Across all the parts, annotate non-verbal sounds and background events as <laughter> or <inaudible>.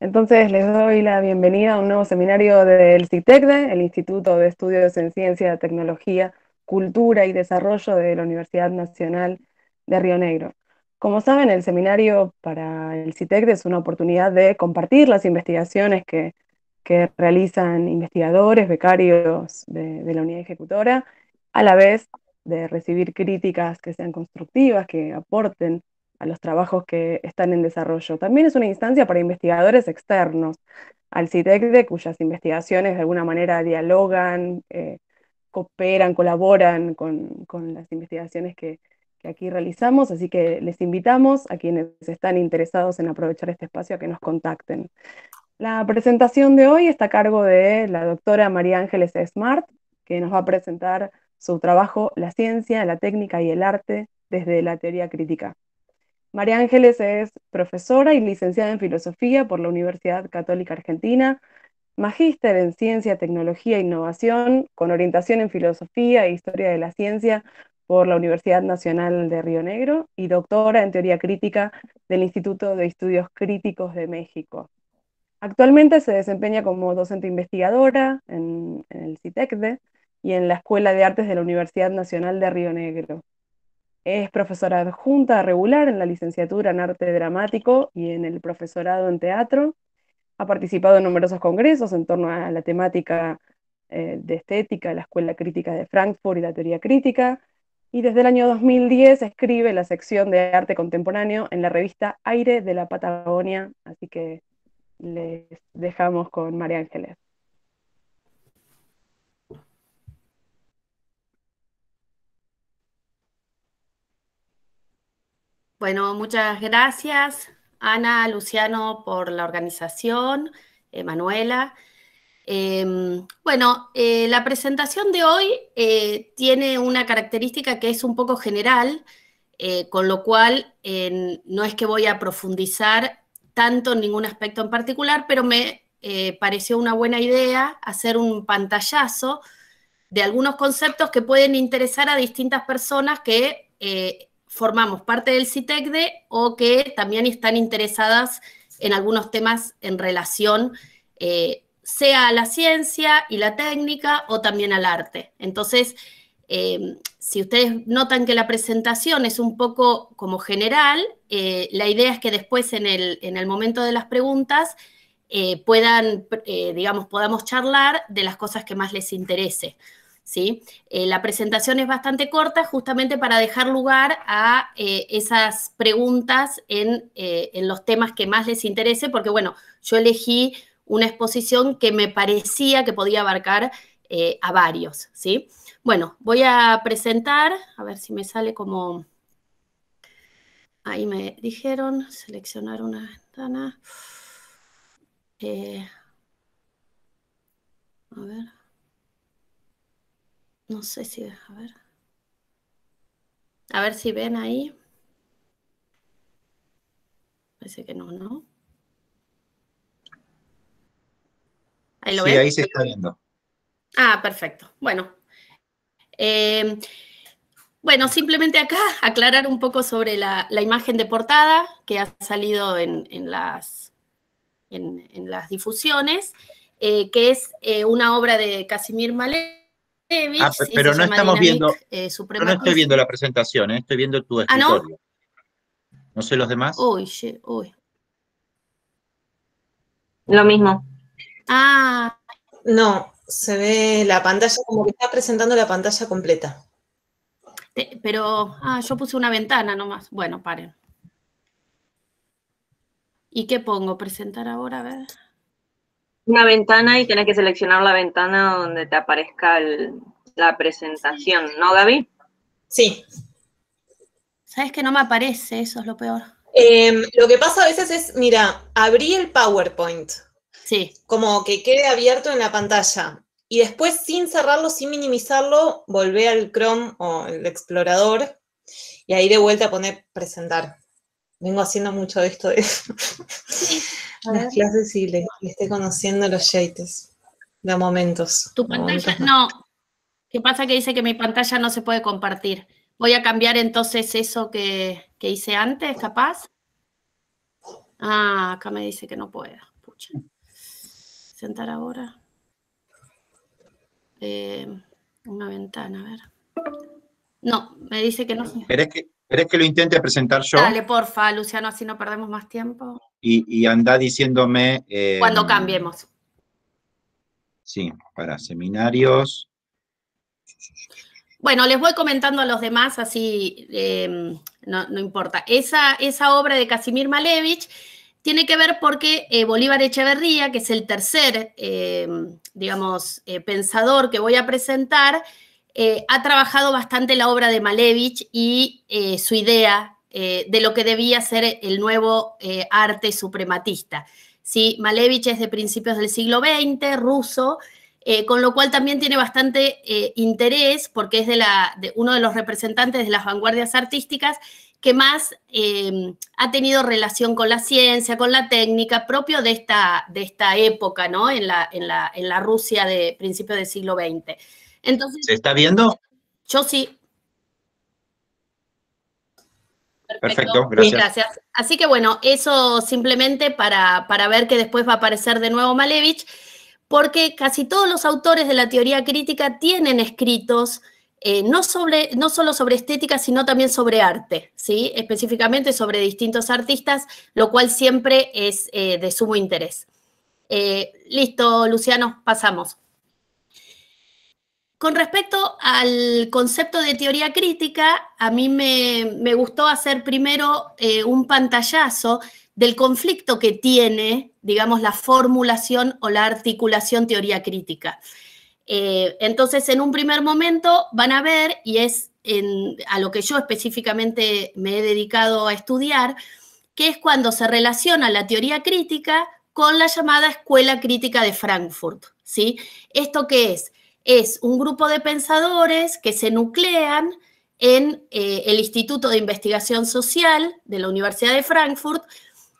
Entonces les doy la bienvenida a un nuevo seminario del CITECDE, el Instituto de Estudios en Ciencia, Tecnología, Cultura y Desarrollo de la Universidad Nacional de Río Negro. Como saben, el seminario para el CITECDE es una oportunidad de compartir las investigaciones que, realizan investigadores, becarios de la unidad ejecutora, a la vez de recibir críticas que sean constructivas, que aporten a los trabajos que están en desarrollo. También es una instancia para investigadores externos al CITECDE, cuyas investigaciones de alguna manera dialogan, eh, cooperan, colaboran con, las investigaciones que, que aquí realizamos, así que les invitamos a quienes están interesados en aprovechar este espacio a que nos contacten. La presentación de hoy está a cargo de la doctora María Ángeles Smart, que nos va a presentar su trabajo La ciencia, la técnica y el arte desde la teoría crítica. María Ángeles es profesora y licenciada en Filosofía por la Universidad Católica Argentina, magíster en Ciencia, Tecnología e Innovación, con orientación en Filosofía e Historia de la Ciencia por la Universidad Nacional de Río Negro y doctora en Teoría Crítica del Instituto de Estudios Críticos de México. Actualmente se desempeña como docente investigadora en, el CITECDE y en la Escuela de Artes de la Universidad Nacional de Río Negro. Es profesora adjunta regular en la licenciatura en arte dramático y en el profesorado en teatro. Ha participado en numerosos congresos en torno a la temática eh, de estética, la Escuela Crítica de Frankfurt y la teoría crítica. Y desde el año 2010 escribe la sección de arte contemporáneo en la revista Aire de la Patagonia. Así que les dejamos con María Ángeles. Bueno, muchas gracias, Ana, Luciano, por la organización, Manuela. Em, bueno, eh, la presentación de hoy eh, tiene una característica que es un poco general, eh, con lo cual no es que voy a profundizar tanto en ningún aspecto en particular, pero me pareció una buena idea hacer un pantallazo de algunos conceptos que pueden interesar a distintas personas que formamos parte del CITECDE o que también están interesadas en algunos temas en relación eh, sea a la ciencia y la técnica o también al arte. Entonces, em, si ustedes notan que la presentación es un poco como general, eh, la idea es que después en el, en el momento de las preguntas eh, puedan, digamos, podamos charlar de las cosas que más les interese. ¿sí? Eh, la presentación es bastante corta justamente para dejar lugar a eh, esas preguntas eh, en, los temas que más les interese, porque bueno, yo elegí una exposición que me parecía que podía abarcar a varios, ¿sí? Bueno, voy a presentar, a ver si me sale como... Ahí me dijeron, seleccionar una ventana. a ver. No sé si, a ver. A ver si ven ahí. Parece que no, ¿no? Ahí lo sí, ahí se está viendo. Ah, perfecto. Bueno. Eh, bueno, simplemente acá <laughs> aclarar un poco sobre la, imagen de portada que ha salido en, las, en, las difusiones, eh, que es eh, una obra de Casimir Malé Ah, pero no estamos viendo. Eh, no estoy viendo la presentación, eh, estoy viendo tu ah, escritorio. no? sé los demás. Uy, Lo mismo. Ah. No, se ve la pantalla como que está presentando la pantalla completa. pero, ah, yo puse una ventana nomás. Bueno, paren. ¿Y qué pongo? ¿Presentar ahora? A ver una ventana y tenés que seleccionar la ventana donde te aparezca la presentación, ¿no, Gaby? Sí. ¿Sabes que no me aparece? Eso es lo peor. Em, lo que pasa a veces es, mira, abrí el PowerPoint. Sí. Como que quede abierto en la pantalla. Y después, sin cerrarlo, sin minimizarlo, volvé al Chrome o el explorador y ahí de vuelta poner presentar. Vengo haciendo mucho de esto. De... <laughs> las clases y le, esté conociendo los yates de momentos. Tu pantalla, no. ¿Qué pasa que dice que mi pantalla no se puede compartir? Voy a cambiar entonces eso que, hice antes, capaz. Ah, acá me dice que no puedo. Pucha. Sentar ahora. Eh, una ventana, a ver. No, me dice que no. ¿Querés que, ¿Querés que lo intente presentar yo? Dale, porfa, Luciano, así no perdemos más tiempo y, anda diciéndome... Cuando em, cambiemos. Sí, para seminarios. Bueno, les voy comentando a los demás, así em, no, importa. Esa, esa obra de Casimir Malevich tiene que ver porque eh, Bolívar Echeverría, que es el tercer, em, digamos, eh, pensador que voy a presentar, eh, ha trabajado bastante la obra de Malevich y su idea eh, de lo que debía ser el nuevo eh, arte suprematista. ¿sí? Malevich es de principios del siglo XX, ruso, eh, con lo cual también tiene bastante interés porque es de, la, de uno de los representantes de las vanguardias artísticas que más em, ha tenido relación con la ciencia, con la técnica, propio de esta, de esta época, ¿no? En la, la, en la Rusia de principios del siglo XX. Entonces, ¿Se está viendo? Yo sí. Perfecto, gracias. Así que bueno, eso simplemente para, ver que después va a aparecer de nuevo Malevich, porque casi todos los autores de la teoría crítica tienen escritos eh, no, sobre, no solo sobre estética, sino también sobre arte, ¿sí? específicamente sobre distintos artistas, lo cual siempre es eh, de sumo interés. Eh, listo, Luciano, pasamos. Con respecto al concepto de teoría crítica, a mí me, gustó hacer primero eh, un pantallazo del conflicto que tiene, digamos, la formulación o la articulación teoría crítica. Eh, entonces, en un primer momento van a ver, y es a lo que yo específicamente me he dedicado a estudiar, que es cuando se relaciona la teoría crítica con la llamada escuela crítica de Frankfurt. ¿sí? ¿Esto qué es? es un grupo de pensadores que se nuclean en eh, el Instituto de Investigación Social de la Universidad de Frankfurt,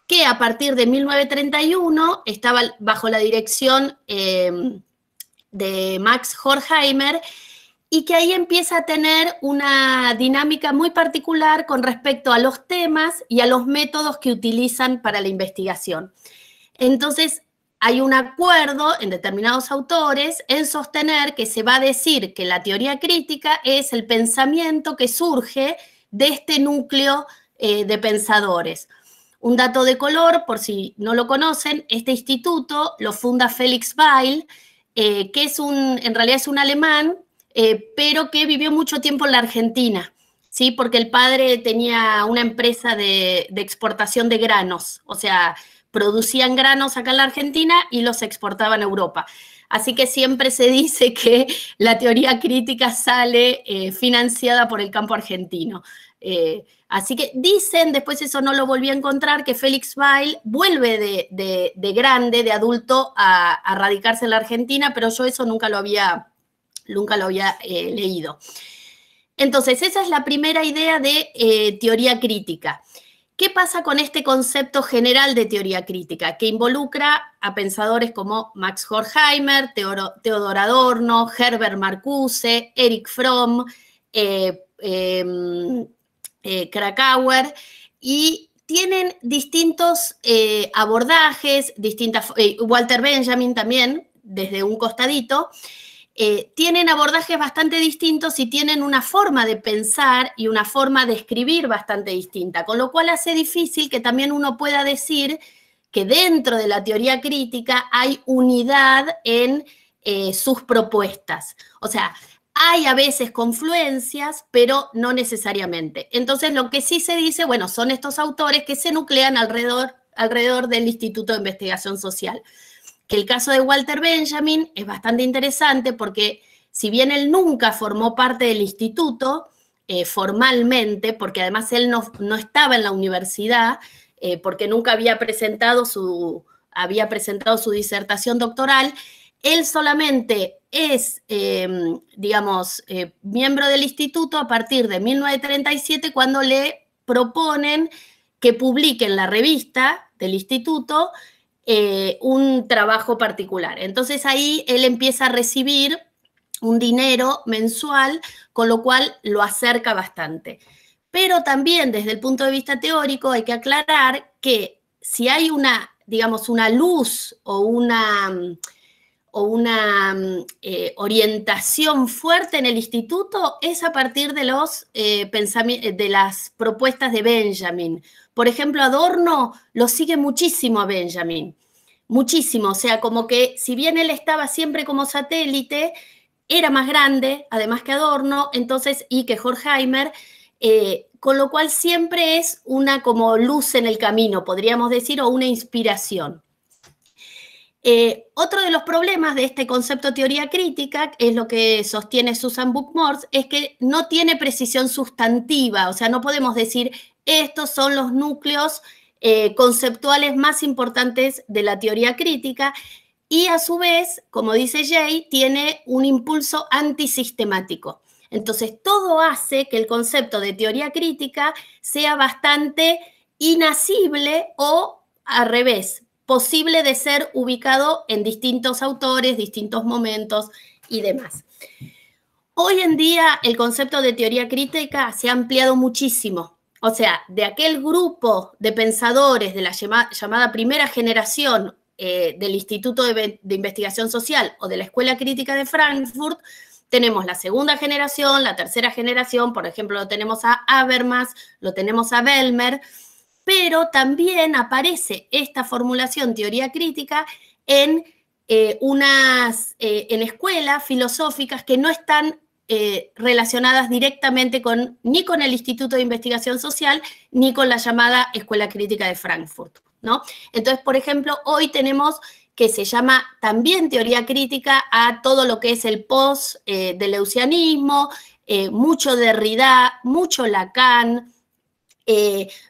que a partir de 1931 estaba bajo la dirección em, de Max Horkheimer y que ahí empieza a tener una dinámica muy particular con respecto a los temas y a los métodos que utilizan para la investigación. Entonces, hay un acuerdo en determinados autores en sostener que se va a decir que la teoría crítica es el pensamiento que surge de este núcleo eh, de pensadores. Un dato de color, por si no lo conocen, este instituto lo funda Félix Weil, eh, que es un, en realidad es un alemán, eh, pero que vivió mucho tiempo en la Argentina, ¿sí? porque el padre tenía una empresa de, de exportación de granos, o sea, producían granos acá en la Argentina y los exportaban a Europa. Así que siempre se dice <laughs> que la teoría crítica sale eh, financiada por el campo argentino. Eh, así que dicen, después eso no lo volví a encontrar, que Félix Weil vuelve de, grande, de adulto, a, radicarse en la Argentina, pero yo eso nunca lo había, nunca lo había eh, leído. Entonces, esa es la primera idea de teoría crítica. ¿Qué pasa con este concepto general de teoría crítica que involucra a pensadores como Max Horkheimer, Theodor Adorno, Herbert Marcuse, Eric Fromm, eh, em, eh, Krakauer y tienen distintos eh, abordajes, distintas, Walter Benjamin también, desde un costadito, eh, tienen abordajes bastante distintos y tienen una forma de pensar y una forma de escribir bastante distinta, con lo cual hace difícil que también uno pueda decir que dentro de la teoría crítica hay unidad en eh, sus propuestas. O sea, hay a veces confluencias, pero no necesariamente. Entonces, lo que sí se dice, bueno, son estos autores que se nuclean alrededor del Instituto de Investigación Social que el caso de Walter Benjamin es bastante interesante porque si bien él nunca formó parte del instituto eh, formalmente, porque además él no, estaba en la universidad, eh, porque nunca había presentado, su, había presentado su disertación doctoral, él solamente es, em, digamos, eh, miembro del instituto a partir de 1937 cuando le proponen que publique en la revista del instituto eh, un trabajo particular. Entonces ahí él empieza a recibir un dinero mensual, con lo cual lo acerca bastante. Pero también desde el punto de vista teórico hay que aclarar que si hay una, digamos, una luz o una, mm, o una mm, eh, orientación fuerte en el instituto, es a partir de, eh, de las propuestas de Benjamin. Por ejemplo, Adorno lo sigue muchísimo a Benjamin, muchísimo, o sea, como que si bien él estaba siempre como satélite, era más grande, además que Adorno, entonces, y que Horkheimer, eh, con lo cual siempre es una como luz en el camino, podríamos decir, o una inspiración. Eh, otro de los problemas de este concepto teoría crítica, es lo que sostiene Susan Bookmores, es que no tiene precisión sustantiva, o sea, no podemos decir estos son los núcleos eh, conceptuales más importantes de la teoría crítica y a su vez, como dice Jay, tiene un impulso antisistemático. Entonces, todo hace que el concepto de teoría crítica sea bastante inasible o al revés, posible de ser ubicado en distintos autores, distintos momentos y demás. Hoy en día el concepto de teoría crítica se ha ampliado muchísimo o sea, de aquel grupo de pensadores de la llamada primera generación eh, del Instituto de, Investigación Social o de la Escuela Crítica de Frankfurt, tenemos la segunda generación, la tercera generación, por ejemplo, lo tenemos a Habermas, lo tenemos a Belmer, pero también aparece esta formulación teoría crítica en eh, unas eh, en escuelas filosóficas que no están eh, relacionadas directamente con, ni con el Instituto de Investigación Social, ni con la llamada Escuela Crítica de Frankfurt, ¿no? Entonces, por ejemplo, hoy tenemos que se llama también teoría crítica a todo lo que es el post eh, deleucianismo, eh, mucho Derrida, mucho Lacan,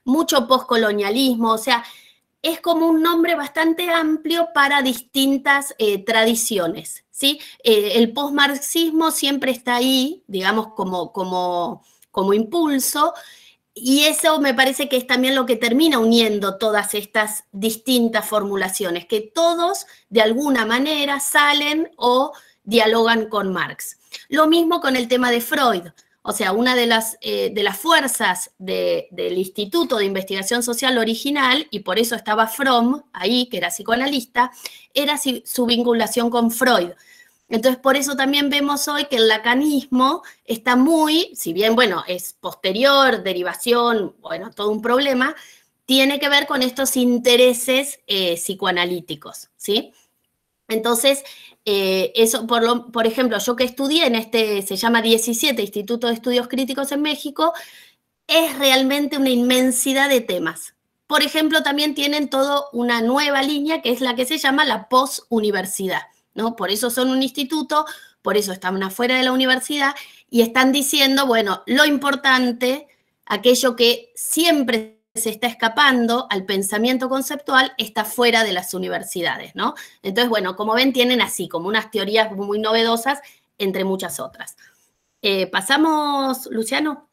mucho postcolonialismo, o sea, es como un nombre bastante amplio para distintas eh, tradiciones. ¿sí? Eh, el postmarxismo siempre está ahí, digamos, como, como, como impulso, y eso me parece que es también lo que termina uniendo todas estas distintas formulaciones, que todos de alguna manera salen o dialogan con Marx. Lo mismo con el tema de Freud. O sea, una de las, eh, de las fuerzas del Instituto de Investigación Social original, y por eso estaba Fromm ahí, que era psicoanalista, era su vinculación con Freud. Entonces, por eso también vemos hoy que el lacanismo está muy, si bien, bueno, es posterior, derivación, bueno, todo un problema, tiene que ver con estos intereses eh, psicoanalíticos, ¿sí? Entonces, eh, eso, por, ejemplo, yo que estudié en este, se llama 17 Instituto de Estudios Críticos en México, es realmente una inmensidad de temas. Por ejemplo, también tienen toda una nueva línea que es la que se llama la posuniversidad, ¿no? Por eso son un instituto, por eso están afuera de la universidad y están diciendo, bueno, lo importante, aquello que siempre se está escapando al pensamiento conceptual está fuera de las universidades, ¿no? Entonces, bueno, como ven, tienen así como unas teorías muy novedosas, entre muchas otras. Eh, Pasamos, Luciano.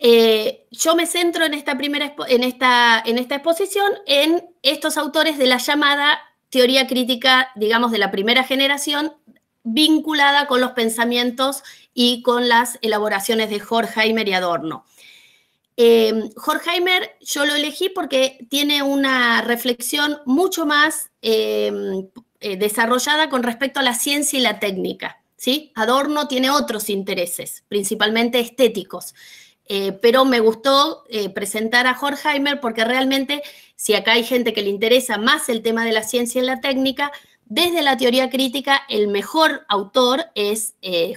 Eh, yo me centro en esta primera esta, en esta exposición en estos autores de la llamada teoría crítica, digamos, de la primera generación, vinculada con los pensamientos y con las elaboraciones de Jorge y Adorno. Eh, yo lo elegí porque tiene una reflexión mucho más eh, eh, desarrollada con respecto a la ciencia y la técnica. ¿sí? Adorno tiene otros intereses, principalmente estéticos. Eh, pero me gustó presentar a Horkheimer porque realmente si acá hay gente que le interesa más el tema de la ciencia y la técnica, desde la teoría crítica el mejor autor es eh,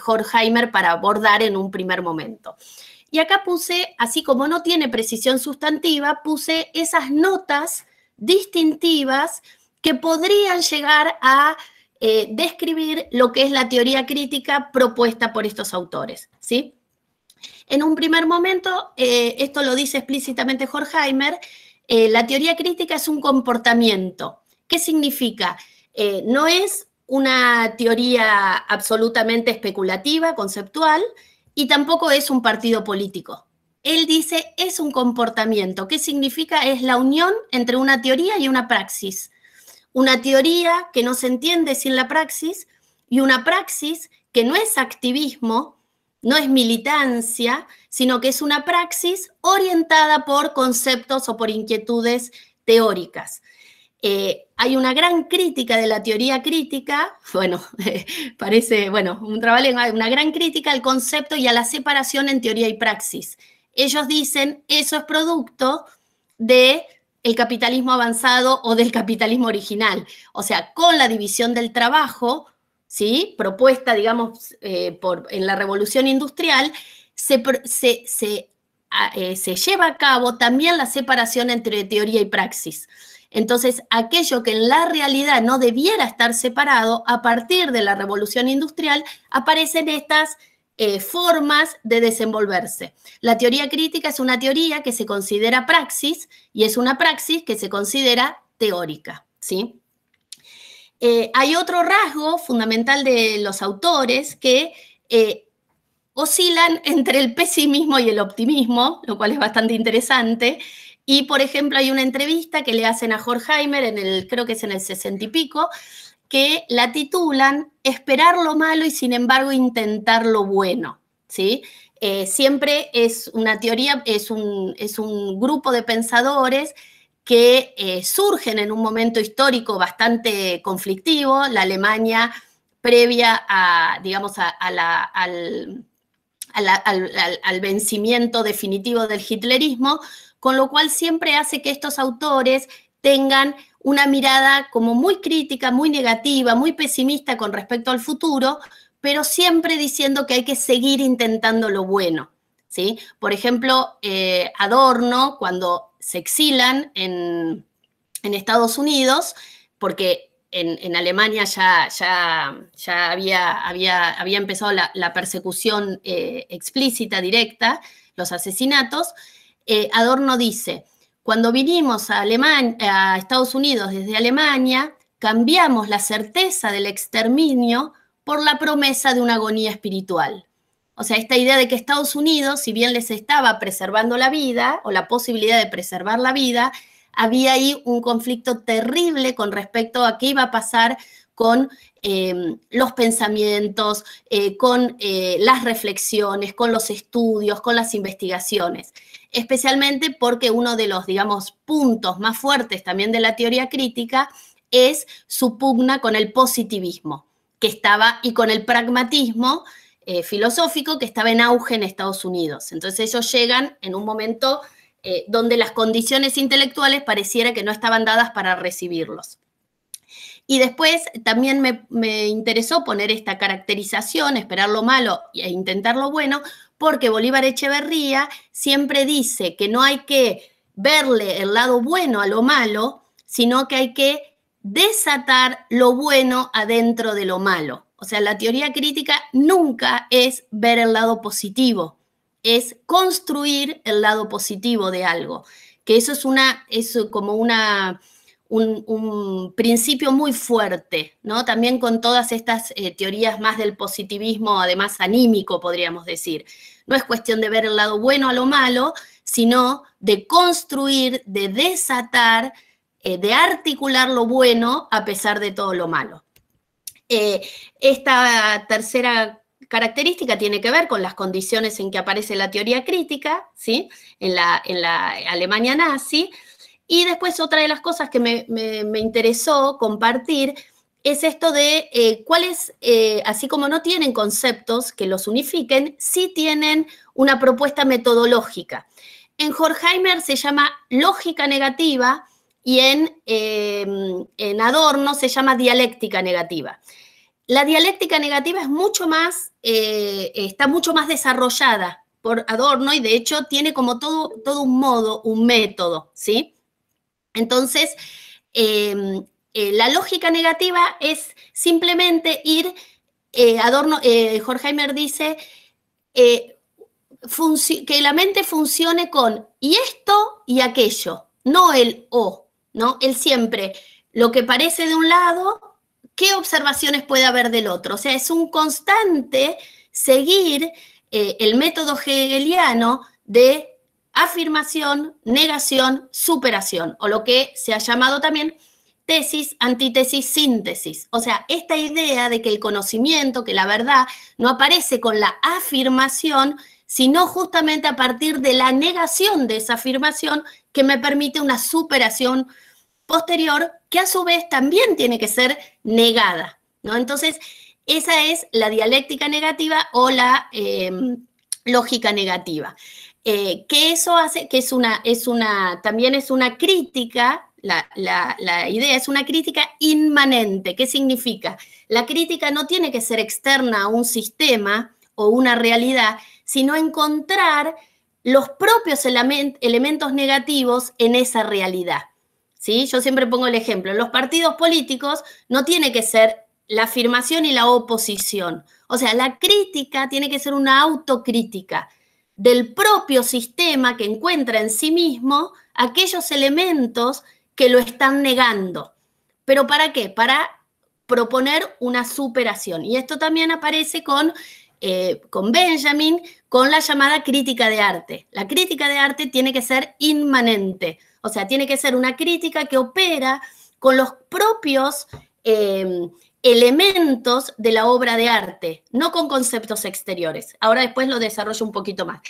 para abordar en un primer momento. Y acá puse, así como no tiene precisión sustantiva, puse esas notas distintivas que podrían llegar a eh, describir lo que es la teoría crítica propuesta por estos autores. ¿sí? En un primer momento, eh, esto lo dice explícitamente Horkheimer, eh, la teoría crítica es un comportamiento. ¿Qué significa? no es una teoría absolutamente especulativa, conceptual, y tampoco es un partido político. Él dice es un comportamiento. ¿Qué significa? Es la unión entre una teoría y una praxis. Una teoría que no se entiende sin la praxis y una praxis que no es activismo, no es militancia, sino que es una praxis orientada por conceptos o por inquietudes teóricas. Eh, hay una gran crítica de la teoría crítica, <laughs> bueno, <laughs> parece, bueno, un trabajo, una gran crítica al concepto y a la separación en teoría y praxis. Ellos dicen, eso es producto de capitalismo avanzado o del capitalismo original. O sea, con la división del trabajo, ¿sí? propuesta, digamos, eh, en la revolución industrial, se, eh, se, lleva a cabo también la separación entre teoría y praxis. Entonces, aquello que en la realidad no debiera estar separado, a partir de la revolución industrial, aparecen estas eh, formas de desenvolverse. La teoría crítica es una teoría que se considera praxis y es una praxis que se considera teórica. ¿sí? Eh, hay otro rasgo fundamental de los autores que eh, oscilan entre el pesimismo y el optimismo, lo cual es bastante interesante. Y, por ejemplo, hay una entrevista que le hacen a Horkheimer, en el, creo que es en el sesenta y pico, que la titulan Esperar lo malo y, sin embargo, intentar lo bueno. ¿sí? Eh, siempre es una teoría, es un, es un grupo de pensadores que eh, surgen en un momento histórico bastante conflictivo, la Alemania previa a, digamos, al vencimiento definitivo del hitlerismo, con lo cual siempre hace que estos autores tengan una mirada como muy crítica, muy negativa, muy pesimista con respecto al futuro, pero siempre diciendo que hay que seguir intentando lo bueno. ¿sí? Por ejemplo, eh, Adorno, cuando se exilan en, Estados Unidos, porque en, Alemania ya, ya, ya había, había, empezado la, persecución eh, explícita, directa, los asesinatos, eh, Adorno dice, cuando vinimos a, Estados Unidos desde Alemania, cambiamos la certeza del exterminio por la promesa de una agonía espiritual. O sea, esta idea de que Estados Unidos, si bien les estaba preservando la vida o la posibilidad de preservar la vida, había ahí un conflicto terrible con respecto a qué iba a pasar con em, los pensamientos, eh, con eh, las reflexiones, con los estudios, con las investigaciones especialmente porque uno de los, digamos, puntos más fuertes también de la teoría crítica es su pugna con el positivismo, que estaba, y con el pragmatismo eh, filosófico que estaba en auge en Estados Unidos. Entonces ellos llegan en un momento eh, donde las condiciones intelectuales pareciera que no estaban dadas para recibirlos. Y después también me, me, interesó poner esta caracterización, esperar lo malo e intentar lo bueno, porque Bolívar Echeverría siempre dice que no hay que verle el lado bueno a lo malo, sino que hay que desatar lo bueno adentro de lo malo. O sea, la teoría crítica nunca es ver el lado positivo, es construir el lado positivo de algo. Que eso es una, es como una, un, principio muy fuerte, ¿no? También con todas estas eh, teorías más del positivismo, además anímico, podríamos decir. No es cuestión de ver el lado bueno a lo malo, sino de construir, de desatar, eh, de articular lo bueno a pesar de todo lo malo. Eh, esta tercera característica tiene que ver con las condiciones en que aparece la teoría crítica, ¿sí? en la Alemania nazi y después otra de las cosas que me, interesó compartir es esto de eh, cuáles, eh, así como no tienen conceptos que los unifiquen, sí tienen una propuesta metodológica. En Horkheimer se llama lógica negativa y en, em, en Adorno se llama dialéctica negativa. La dialéctica negativa es mucho más, eh, está mucho más desarrollada por Adorno y de hecho tiene como todo, todo un modo, un método, ¿sí? Entonces, em, eh, la lógica negativa es simplemente ir, eh, Adorno, eh, dice, eh, que la mente funcione con y esto y aquello, no el o, ¿no? El siempre, lo que parece de un lado, qué observaciones puede haber del otro. O sea, es un constante seguir el método hegeliano de afirmación, negación, superación, o lo que se ha llamado también tesis, antítesis, síntesis. O sea, esta idea de que el conocimiento, que la verdad, no aparece con la afirmación, sino justamente a partir de la negación de esa afirmación que me permite una superación posterior que a su vez también tiene que ser negada. ¿no? Entonces, esa es la dialéctica negativa o la eh, lógica negativa. Eh, que eso hace, que es una, también es una crítica, la, idea es una crítica inmanente. ¿Qué significa? La crítica no tiene que ser externa a un sistema o una realidad, sino encontrar los propios elementos negativos en esa realidad. ¿Sí? Yo siempre pongo el ejemplo, los partidos políticos no tiene que ser la afirmación y la oposición. O sea, la crítica tiene que ser una autocrítica del propio sistema que encuentra en sí mismo aquellos elementos que lo están negando. ¿Pero para qué? Para proponer una superación. Y esto también aparece con, eh, con Benjamin, con la llamada crítica de arte. La crítica de arte tiene que ser inmanente, o sea, tiene que ser una crítica que opera con los propios eh, elementos de la obra de arte, no con conceptos exteriores. Ahora después lo desarrollo un poquito más.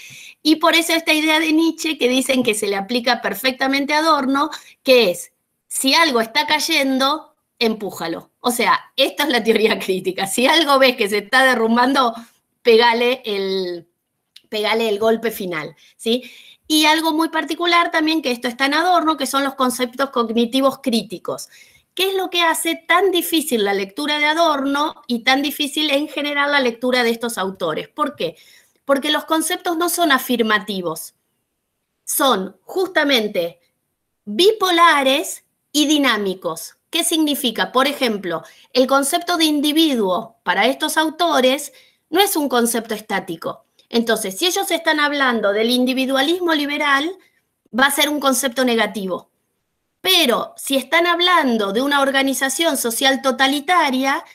Y por eso esta idea de Nietzsche que dicen que se le aplica perfectamente a Adorno, que es, si algo está cayendo, empújalo. O sea, esta es la teoría crítica. Si algo ves que se está derrumbando, pegale el, pegale el golpe final, ¿sí? Y algo muy particular también, que esto está en Adorno, que son los conceptos cognitivos críticos. ¿Qué es lo que hace tan difícil la lectura de Adorno y tan difícil en general la lectura de estos autores? ¿Por qué? Porque los conceptos no son afirmativos, son justamente bipolares y dinámicos. ¿Qué significa? Por ejemplo, el concepto de individuo para estos autores no es un concepto estático. Entonces, si ellos están hablando del individualismo liberal, va a ser un concepto negativo. Pero si están hablando de una organización social totalitaria,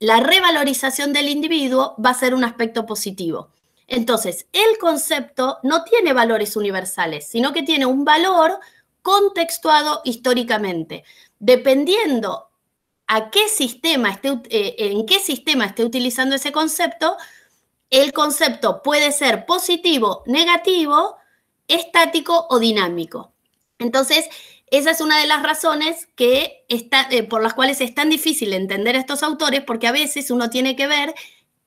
la revalorización del individuo va a ser un aspecto positivo. Entonces, el concepto no tiene valores universales, sino que tiene un valor contextuado históricamente. Dependiendo a qué sistema esté, eh, eh, en qué sistema esté utilizando ese concepto, el concepto puede ser positivo, negativo, estático o dinámico. Entonces, esa es una de las razones que eh, por las cuales es tan difícil entender a estos autores, porque a veces uno tiene que ver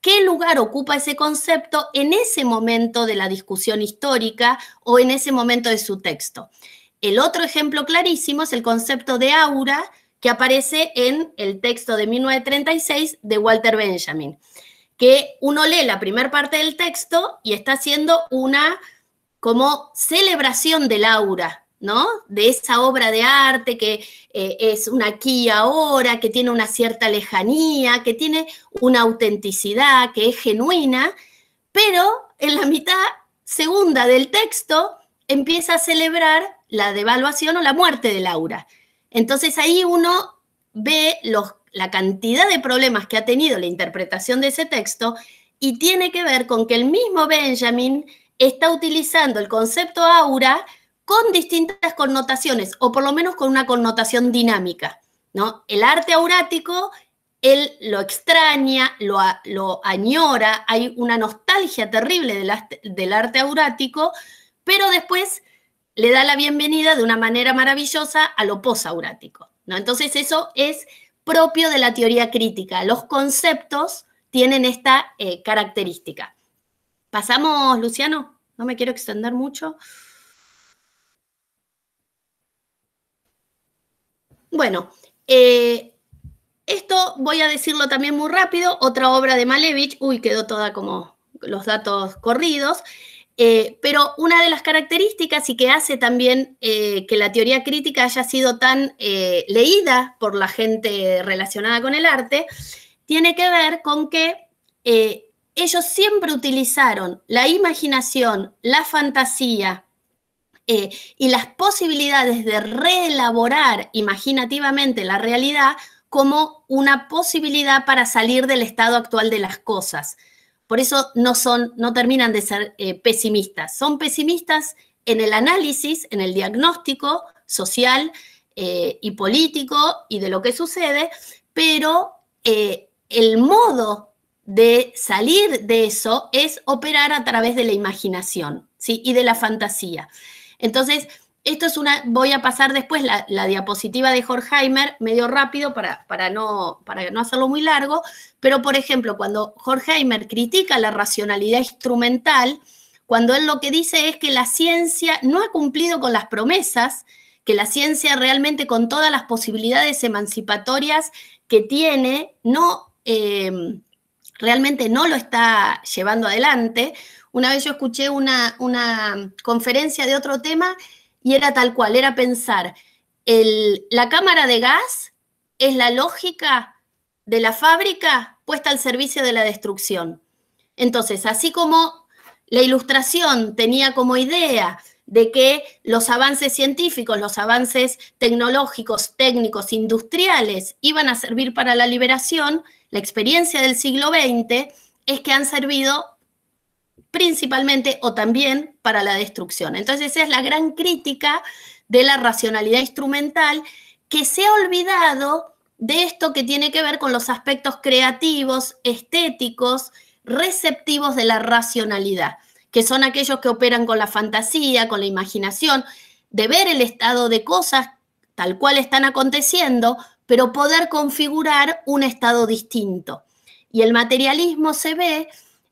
qué lugar ocupa ese concepto en ese momento de la discusión histórica o en ese momento de su texto. El otro ejemplo clarísimo es el concepto de aura que aparece en el texto de 1936 de Walter Benjamin, que uno lee la primera parte del texto y está haciendo una como celebración del aura de esa obra de arte que eh, es una aquí y ahora, que tiene una cierta lejanía, que tiene una autenticidad, que es genuina, pero en la mitad segunda del texto empieza a celebrar la devaluación o la muerte de Laura. Entonces ahí uno ve la cantidad de problemas que ha tenido la interpretación de ese texto y tiene que ver con que el mismo Benjamin está utilizando el concepto aura, con distintas connotaciones, o por lo menos con una connotación dinámica. ¿no? El arte aurático, él lo extraña, lo, añora, hay una nostalgia terrible del, arte aurático, pero después le da la bienvenida de una manera maravillosa a lo posaurático. ¿no? Entonces eso es propio de la teoría crítica. Los conceptos tienen esta eh, característica. ¿Pasamos, Luciano? No me quiero extender mucho. Bueno, eh, esto voy a decirlo también muy rápido, otra obra de Malevich, uy, quedó toda como los datos corridos, eh, pero una de las características y que hace también eh, que la teoría crítica haya sido tan leída por la gente relacionada con el arte, tiene que ver con que ellos siempre utilizaron la imaginación, la fantasía, eh, y las posibilidades de reelaborar imaginativamente la realidad como una posibilidad para salir del estado actual de las cosas. Por eso no, son, no terminan de ser eh, pesimistas. Son pesimistas en el análisis, en el diagnóstico social eh, y político y de lo que sucede, pero el modo de salir de eso es operar a través de la imaginación y de la fantasía. Entonces, esto es una, voy a pasar después la, diapositiva de Horkheimer medio rápido para, para, no, para no hacerlo muy largo, pero por ejemplo, cuando Horkheimer critica la racionalidad instrumental, cuando él lo que dice es que la ciencia no ha cumplido con las promesas, que la ciencia realmente con todas las posibilidades emancipatorias que tiene, no, eh, realmente no lo está llevando adelante, una vez yo escuché una, conferencia de otro tema y era tal cual, era pensar, la cámara de gas es la lógica de la fábrica puesta al servicio de la destrucción. Entonces, así como la ilustración tenía como idea de que los avances científicos, los avances tecnológicos, técnicos, industriales iban a servir para la liberación, la experiencia del siglo XX es que han servido principalmente o también para la destrucción. Entonces esa es la gran crítica de la racionalidad instrumental que se ha olvidado de esto que tiene que ver con los aspectos creativos, estéticos, receptivos de la racionalidad, que son aquellos que operan con la fantasía, con la imaginación, de ver el estado de cosas tal cual están aconteciendo, pero poder configurar un estado distinto. Y el materialismo se ve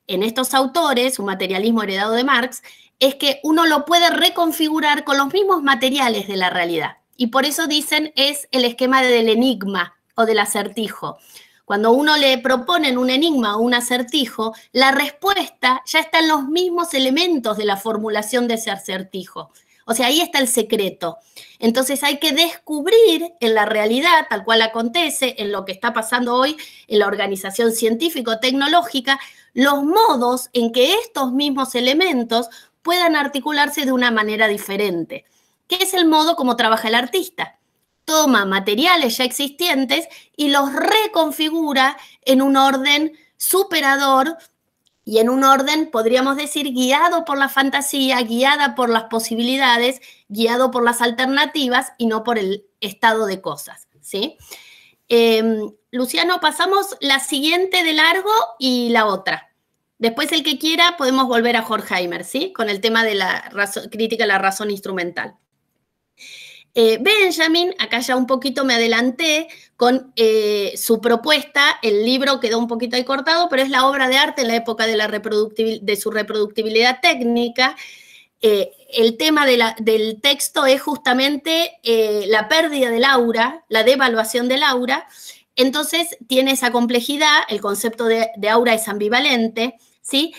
en estos autores, un materialismo heredado de Marx, es que uno lo puede reconfigurar con los mismos materiales de la realidad. Y por eso dicen es el esquema del enigma o del acertijo. Cuando uno le proponen un enigma o un acertijo, la respuesta ya está en los mismos elementos de la formulación de ese acertijo. O sea, ahí está el secreto. Entonces hay que descubrir en la realidad, tal cual acontece, en lo que está pasando hoy en la organización científico-tecnológica, los modos en que estos mismos elementos puedan articularse de una manera diferente, que es el modo como trabaja el artista. Toma materiales ya existentes y los reconfigura en un orden superador y en un orden, podríamos decir, guiado por la fantasía, guiada por las posibilidades, guiado por las alternativas y no por el estado de cosas. ¿sí? Em, Luciano, pasamos la siguiente de largo y la otra. Después, el que quiera, podemos volver a Horkheimer, ¿sí? Con el tema de la crítica a la razón instrumental. Eh, Benjamin, acá ya un poquito me adelanté con eh, su propuesta, el libro quedó un poquito ahí cortado, pero es la obra de arte en la época de, la su reproductibilidad técnica. Eh, el tema del texto es justamente la pérdida del aura, la devaluación del aura, entonces tiene esa complejidad, el concepto de aura es ambivalente, y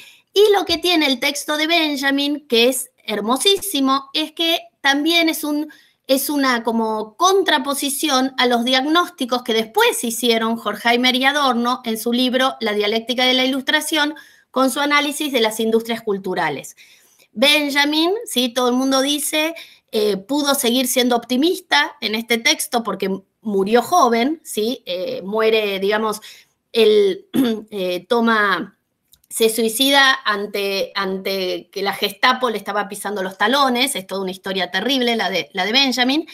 lo que tiene el texto de Benjamin, que es hermosísimo, es que también es un es una como contraposición a los diagnósticos que después hicieron Horkheimer y Adorno en su libro La dialéctica de la ilustración con su análisis de las industrias culturales. Benjamin, ¿sí? todo el mundo dice, eh, pudo seguir siendo optimista en este texto porque murió joven, ¿sí? Eh, muere, digamos, él <clears throat> eh, toma se suicida ante, ante, que la Gestapo le estaba pisando los talones, es toda una historia terrible la de, la de Benjamin,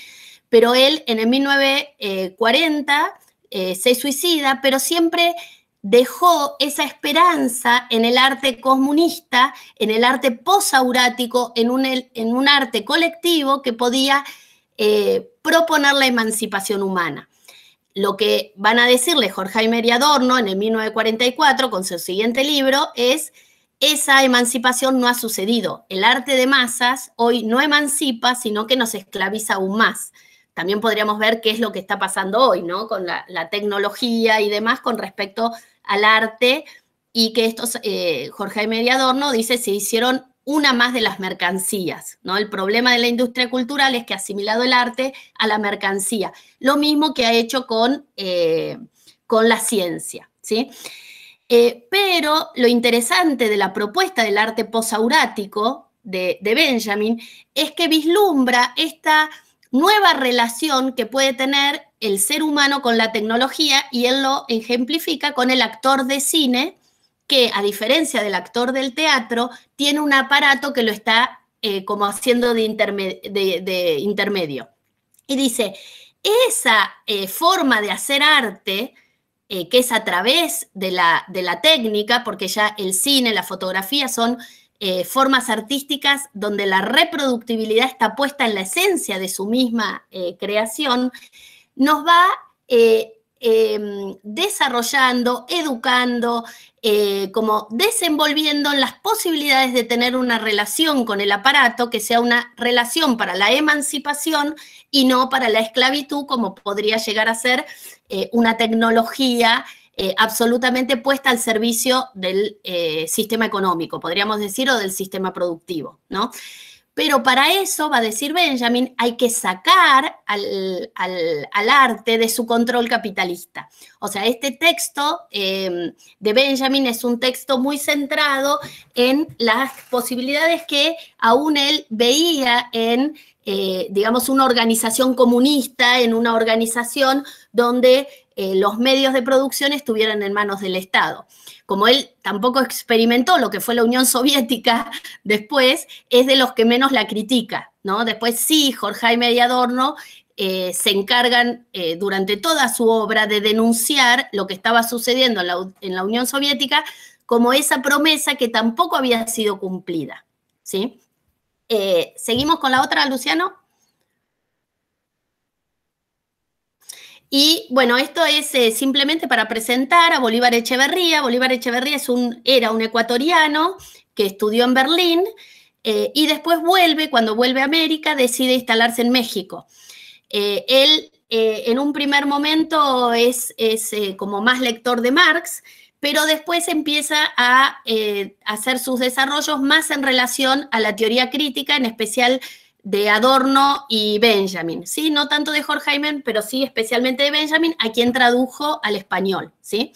pero él en el 1940 eh, se suicida, pero siempre dejó esa esperanza en el arte comunista, en el arte posaurático, en un, en un arte colectivo que podía eh, proponer la emancipación humana lo que van a decirle Jorge y Adorno en el 1944 con su siguiente libro es esa emancipación no ha sucedido. El arte de masas hoy no emancipa, sino que nos esclaviza aún más. También podríamos ver qué es lo que está pasando hoy, ¿no? Con la, tecnología y demás con respecto al arte y que estos, eh, Jorge Jaime Adorno dice, se hicieron una más de las mercancías, ¿no? El problema de la industria cultural es que ha asimilado el arte a la mercancía, lo mismo que ha hecho con, eh, con la ciencia, ¿sí? Eh, pero lo interesante de la propuesta del arte posaurático de, de Benjamin es que vislumbra esta nueva relación que puede tener el ser humano con la tecnología y él lo ejemplifica con el actor de cine que a diferencia del actor del teatro, tiene un aparato que lo está eh, como haciendo de, intermedio. Y dice, esa eh, forma de hacer arte, eh, que es a través de la, de la, técnica, porque ya el cine, la fotografía son formas artísticas donde la reproductibilidad está puesta en la esencia de su misma creación, nos va em, desarrollando, educando, eh, como desenvolviendo las posibilidades de tener una relación con el aparato que sea una relación para la emancipación y no para la esclavitud, como podría llegar a ser eh, una tecnología eh, absolutamente puesta al servicio del sistema económico, podríamos decir, o del sistema productivo, ¿no? Pero para eso, va a decir Benjamin, hay que sacar al, arte de su control capitalista. O sea, este texto eh, de Benjamin es un texto muy centrado en las posibilidades que aún él veía en, eh, digamos, una organización comunista, en una organización donde eh, los medios de producción estuvieran en manos del Estado. Como él tampoco experimentó lo que fue la Unión Soviética <laughs> después, es de los que menos la critica, ¿no? Después sí, Jorge Jaime y Adorno eh, se encargan eh, durante toda su obra de denunciar lo que estaba sucediendo en la, Unión Soviética como esa promesa que tampoco había sido cumplida. ¿sí? ¿Seguimos con la otra, Luciano? Y bueno, esto es eh, simplemente para presentar a Bolívar Echeverría. Bolívar Echeverría era un ecuatoriano que estudió en Berlín eh, y después vuelve, cuando vuelve a América, decide instalarse en México. Eh, él en un primer momento es, es como más lector de Marx, pero después empieza a hacer sus desarrollos más en relación a la teoría crítica, en especial de Adorno y Benjamin, ¿sí? No tanto de Jorge Jaime, pero sí especialmente de Benjamin, a quien tradujo al español, ¿sí?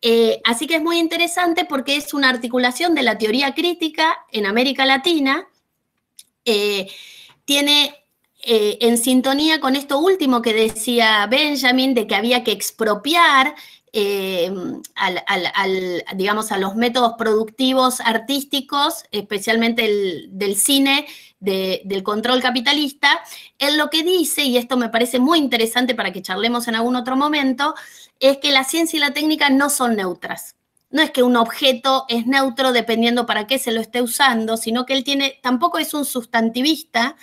Eh, así que es muy interesante porque es una articulación de la teoría crítica en América Latina, eh, tiene eh, en sintonía con esto último que decía Benjamin, de que había que expropiar, eh, digamos, a los métodos productivos artísticos, especialmente el, del cine, del control capitalista, él lo que dice, y esto me parece muy interesante para que charlemos en algún otro momento, es que la ciencia y la técnica no son neutras. No es que un objeto es neutro dependiendo para qué se lo esté usando, sino que él tiene, tampoco es un sustantivista,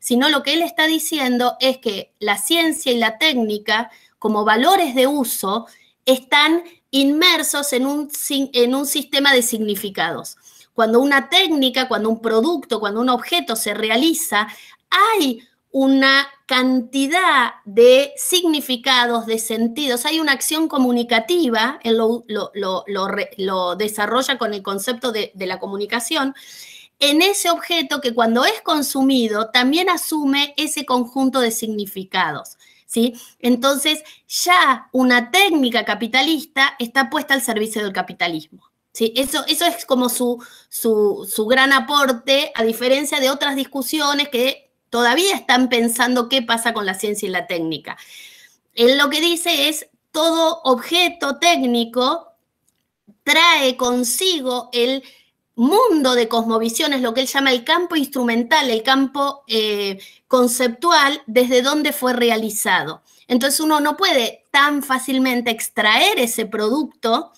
sino lo que él está diciendo es que la ciencia y la técnica, como valores de uso, están inmersos en un, en un sistema de significados. Cuando una técnica, cuando un producto, cuando un objeto se realiza, hay una cantidad de significados, de sentidos. Hay una acción comunicativa, él lo, desarrolla con el concepto de, de, la comunicación, en ese objeto que cuando es consumido también asume ese conjunto de significados. Entonces, ya una técnica capitalista está puesta al servicio del capitalismo. Eso, es como su, su gran aporte, a diferencia de otras discusiones que todavía están pensando qué pasa con la ciencia y la técnica. Él lo que dice es, todo objeto técnico trae consigo el mundo de cosmovisión, es lo que él llama el campo instrumental, el campo eh, conceptual, desde donde fue realizado. Entonces uno no puede tan fácilmente extraer ese producto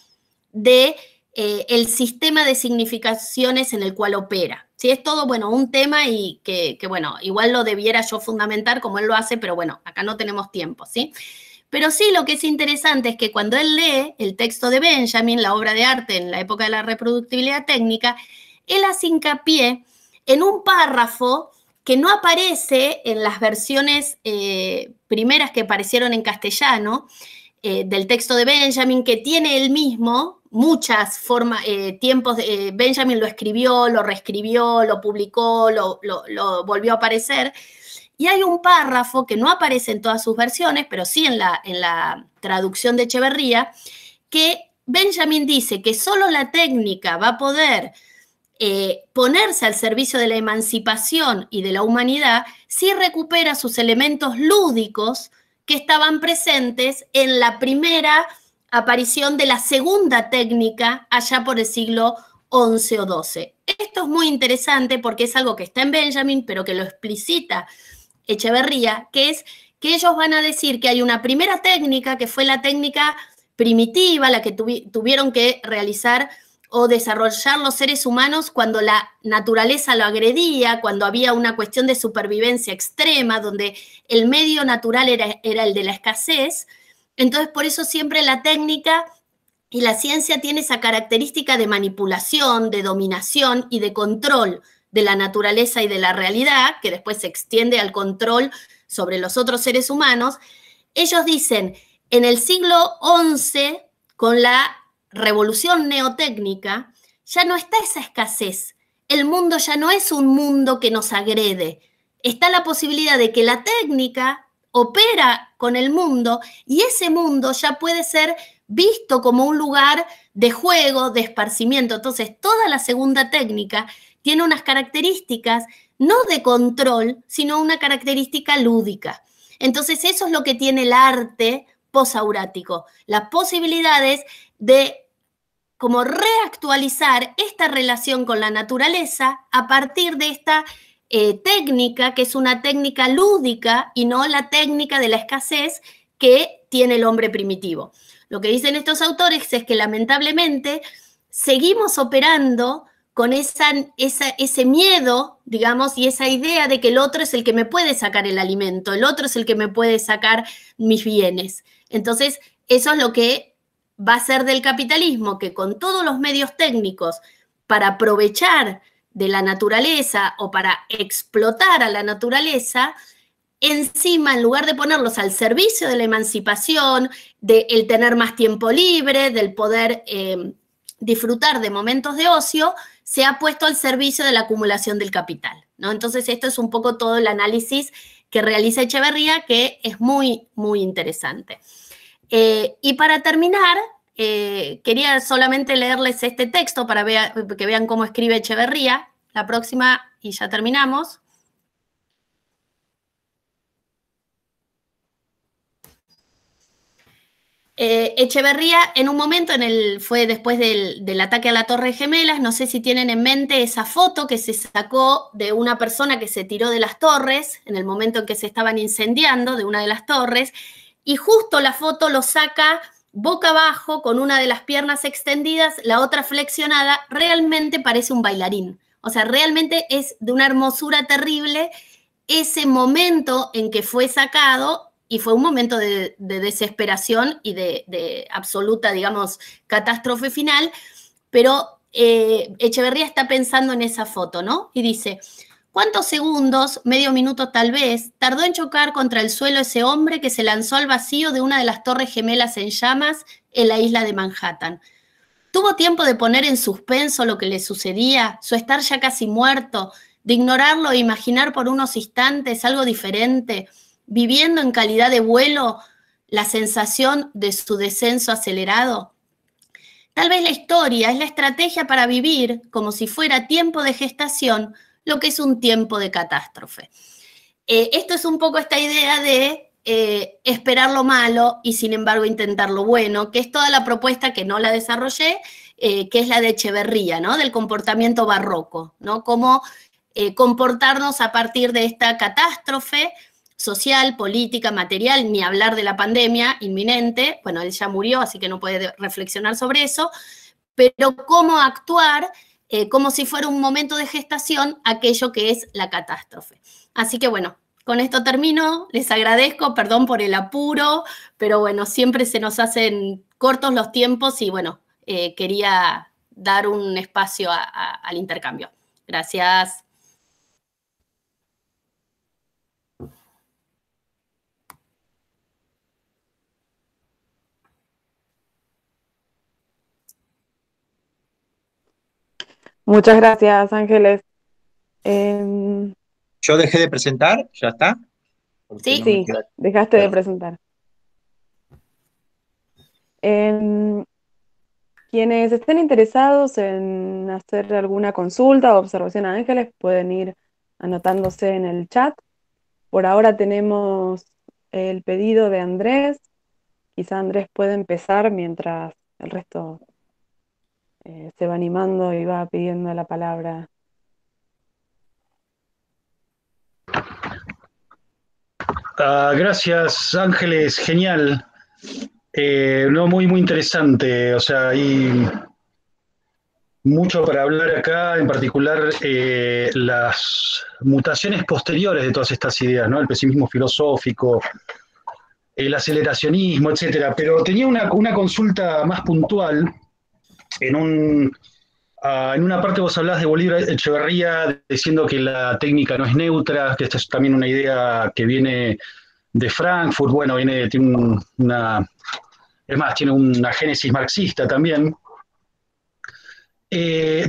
de eh, el sistema de significaciones en el cual opera. Si es todo, bueno, un tema y que, bueno, igual lo debiera yo fundamentar como él lo hace, pero bueno, acá no tenemos tiempo, ¿sí? sí pero sí lo que es interesante es que cuando él lee el texto de Benjamin, la obra de arte en la época de la reproductibilidad técnica, él hace hincapié en un párrafo que no aparece en las versiones eh, primeras que aparecieron en castellano eh, del texto de Benjamin, que tiene él mismo muchas formas, eh, tiempos, Benjamin lo escribió, lo reescribió, lo publicó, lo volvió a aparecer, y hay un párrafo que no aparece en todas sus versiones, pero sí en la, en la traducción de Echeverría, que Benjamin dice que solo la técnica va a poder eh, ponerse al servicio de la emancipación y de la humanidad si recupera sus elementos lúdicos que estaban presentes en la primera aparición de la segunda técnica allá por el siglo XI o XII. Esto es muy interesante porque es algo que está en Benjamin, pero que lo explicita Echeverría, que es que ellos van a decir que hay una primera técnica, que fue la técnica primitiva, la que tuvieron que realizar o desarrollar los seres humanos cuando la naturaleza lo agredía, cuando había una cuestión de supervivencia extrema, donde el medio natural era, era el de la escasez. Entonces, por eso siempre la técnica y la ciencia tiene esa característica de manipulación, de dominación y de control de la naturaleza y de la realidad, que después se extiende al control sobre los otros seres humanos, ellos dicen, en el siglo XI, con la revolución neotécnica, ya no está esa escasez. El mundo ya no es un mundo que nos agrede. Está la posibilidad de que la técnica opera con el mundo y ese mundo ya puede ser visto como un lugar de juego, de esparcimiento. Entonces, toda la segunda técnica tiene unas características no de control, sino una característica lúdica. Entonces eso es lo que tiene el arte posaurático, las posibilidades de como reactualizar esta relación con la naturaleza a partir de esta eh, técnica, que es una técnica lúdica y no la técnica de la escasez que tiene el hombre primitivo. Lo que dicen estos autores es que lamentablemente seguimos operando con ese miedo, digamos, y esa idea de que el otro es el que me puede sacar el alimento, el otro es el que me puede sacar mis bienes. Entonces, eso es lo que va a ser del capitalismo, que con todos los medios técnicos para aprovechar de la naturaleza o para explotar a la naturaleza, encima, en lugar de ponerlos al servicio de la emancipación, del de tener más tiempo libre, del poder eh, disfrutar de momentos de ocio, se ha puesto al servicio de la acumulación del capital. ¿no? Entonces, esto es un poco todo el análisis que realiza Echeverría, que es muy, muy interesante. Eh, y para terminar, eh, quería solamente leerles este texto para que vean cómo escribe Echeverría. La próxima, y ya terminamos. Eh, Echeverría, en un momento, en el, fue después del, del, ataque a la Torre Gemelas, no sé si tienen en mente esa foto que se sacó de una persona que se tiró de las torres, en el momento en que se estaban incendiando de una de las torres, y justo la foto lo saca boca abajo, con una de las piernas extendidas, la otra flexionada, realmente parece un bailarín. O sea, realmente es de una hermosura terrible ese momento en que fue sacado y fue un momento de, desesperación y de, absoluta, digamos, catástrofe final, pero eh, Echeverría está pensando en esa foto, ¿no? Y dice, ¿cuántos segundos, medio minuto tal vez, tardó en chocar contra el suelo ese hombre que se lanzó al vacío de una de las torres gemelas en llamas en la isla de Manhattan? ¿Tuvo tiempo de poner en suspenso lo que le sucedía, su estar ya casi muerto, de ignorarlo e imaginar por unos instantes algo diferente? viviendo en calidad de vuelo la sensación de su descenso acelerado? Tal vez la historia es la estrategia para vivir como si fuera tiempo de gestación lo que es un tiempo de catástrofe. Eh, esto es un poco esta idea de eh, esperar lo malo y sin embargo intentar lo bueno, que es toda la propuesta que no la desarrollé, eh, que es la de Echeverría, ¿no? Del comportamiento barroco, ¿no? Cómo comportarnos a partir de esta catástrofe social, política, material, ni hablar de la pandemia inminente. Bueno, él ya murió, así que no puede reflexionar sobre eso, pero cómo actuar eh, como si fuera un momento de gestación aquello que es la catástrofe. Así que bueno, con esto termino, les agradezco, perdón por el apuro, pero bueno, siempre se nos hacen cortos los tiempos y bueno, eh, quería dar un espacio al intercambio. Gracias. Muchas gracias, Ángeles. Em, Yo dejé de presentar, ya está. Sí, sí, dejaste de presentar. Em, quienes estén interesados en hacer alguna consulta o observación a Ángeles pueden ir anotándose en el chat. Por ahora tenemos el pedido de Andrés. Quizá Andrés puede empezar mientras el resto eh, se va animando y va pidiendo la palabra. Ah, gracias, Ángeles, genial. Eh, no, muy, muy interesante. O sea, hay mucho para hablar acá, en particular eh, las mutaciones posteriores de todas estas ideas, ¿no? El pesimismo filosófico, el aceleracionismo, etcétera. Pero tenía una, una consulta más puntual Ah, en una parte vos hablas de Bolívar Echeverría diciendo que la técnica no es neutra, que esta es también una idea que viene de Frankfurt, bueno, viene, tiene una, es más, tiene una génesis marxista también. Eh,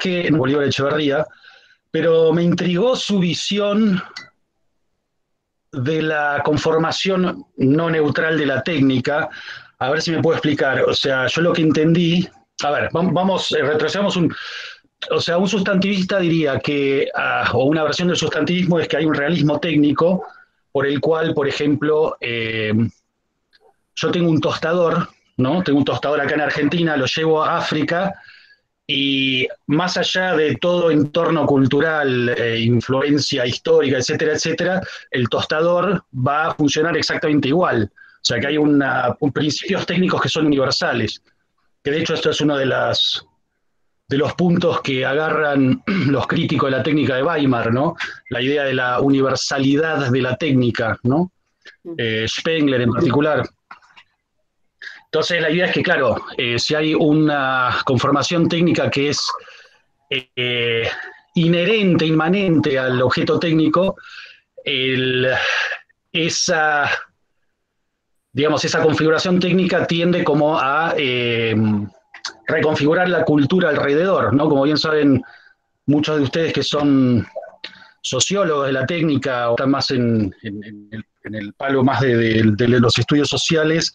que Bolívar Echeverría, pero me intrigó su visión de la conformación no neutral de la técnica, a ver si me puedo explicar. O sea, yo lo que entendí, a ver, vamos, eh, retrocedamos un... O sea, un sustantivista diría que, ah, o una versión del sustantivismo es que hay un realismo técnico por el cual, por ejemplo, em, yo tengo un tostador, ¿no? Tengo un tostador acá en Argentina, lo llevo a África y más allá de todo entorno cultural, eh, influencia histórica, etcétera, etcétera, el tostador va a funcionar exactamente igual. O sea que hay principios técnicos que son universales, que de hecho esto es uno de, las, de los puntos que agarran <clears throat> los críticos de la técnica de Weimar, ¿no? La idea de la universalidad de la técnica, ¿no? Eh, Spengler en particular. Entonces la idea es que, claro, eh, si hay una conformación técnica que es eh, inherente, inmanente al objeto técnico, esa digamos, esa configuración técnica tiende como a eh, reconfigurar la cultura alrededor, ¿no? Como bien saben muchos de ustedes que son sociólogos de la técnica o están más en, el, palo más de, los estudios sociales,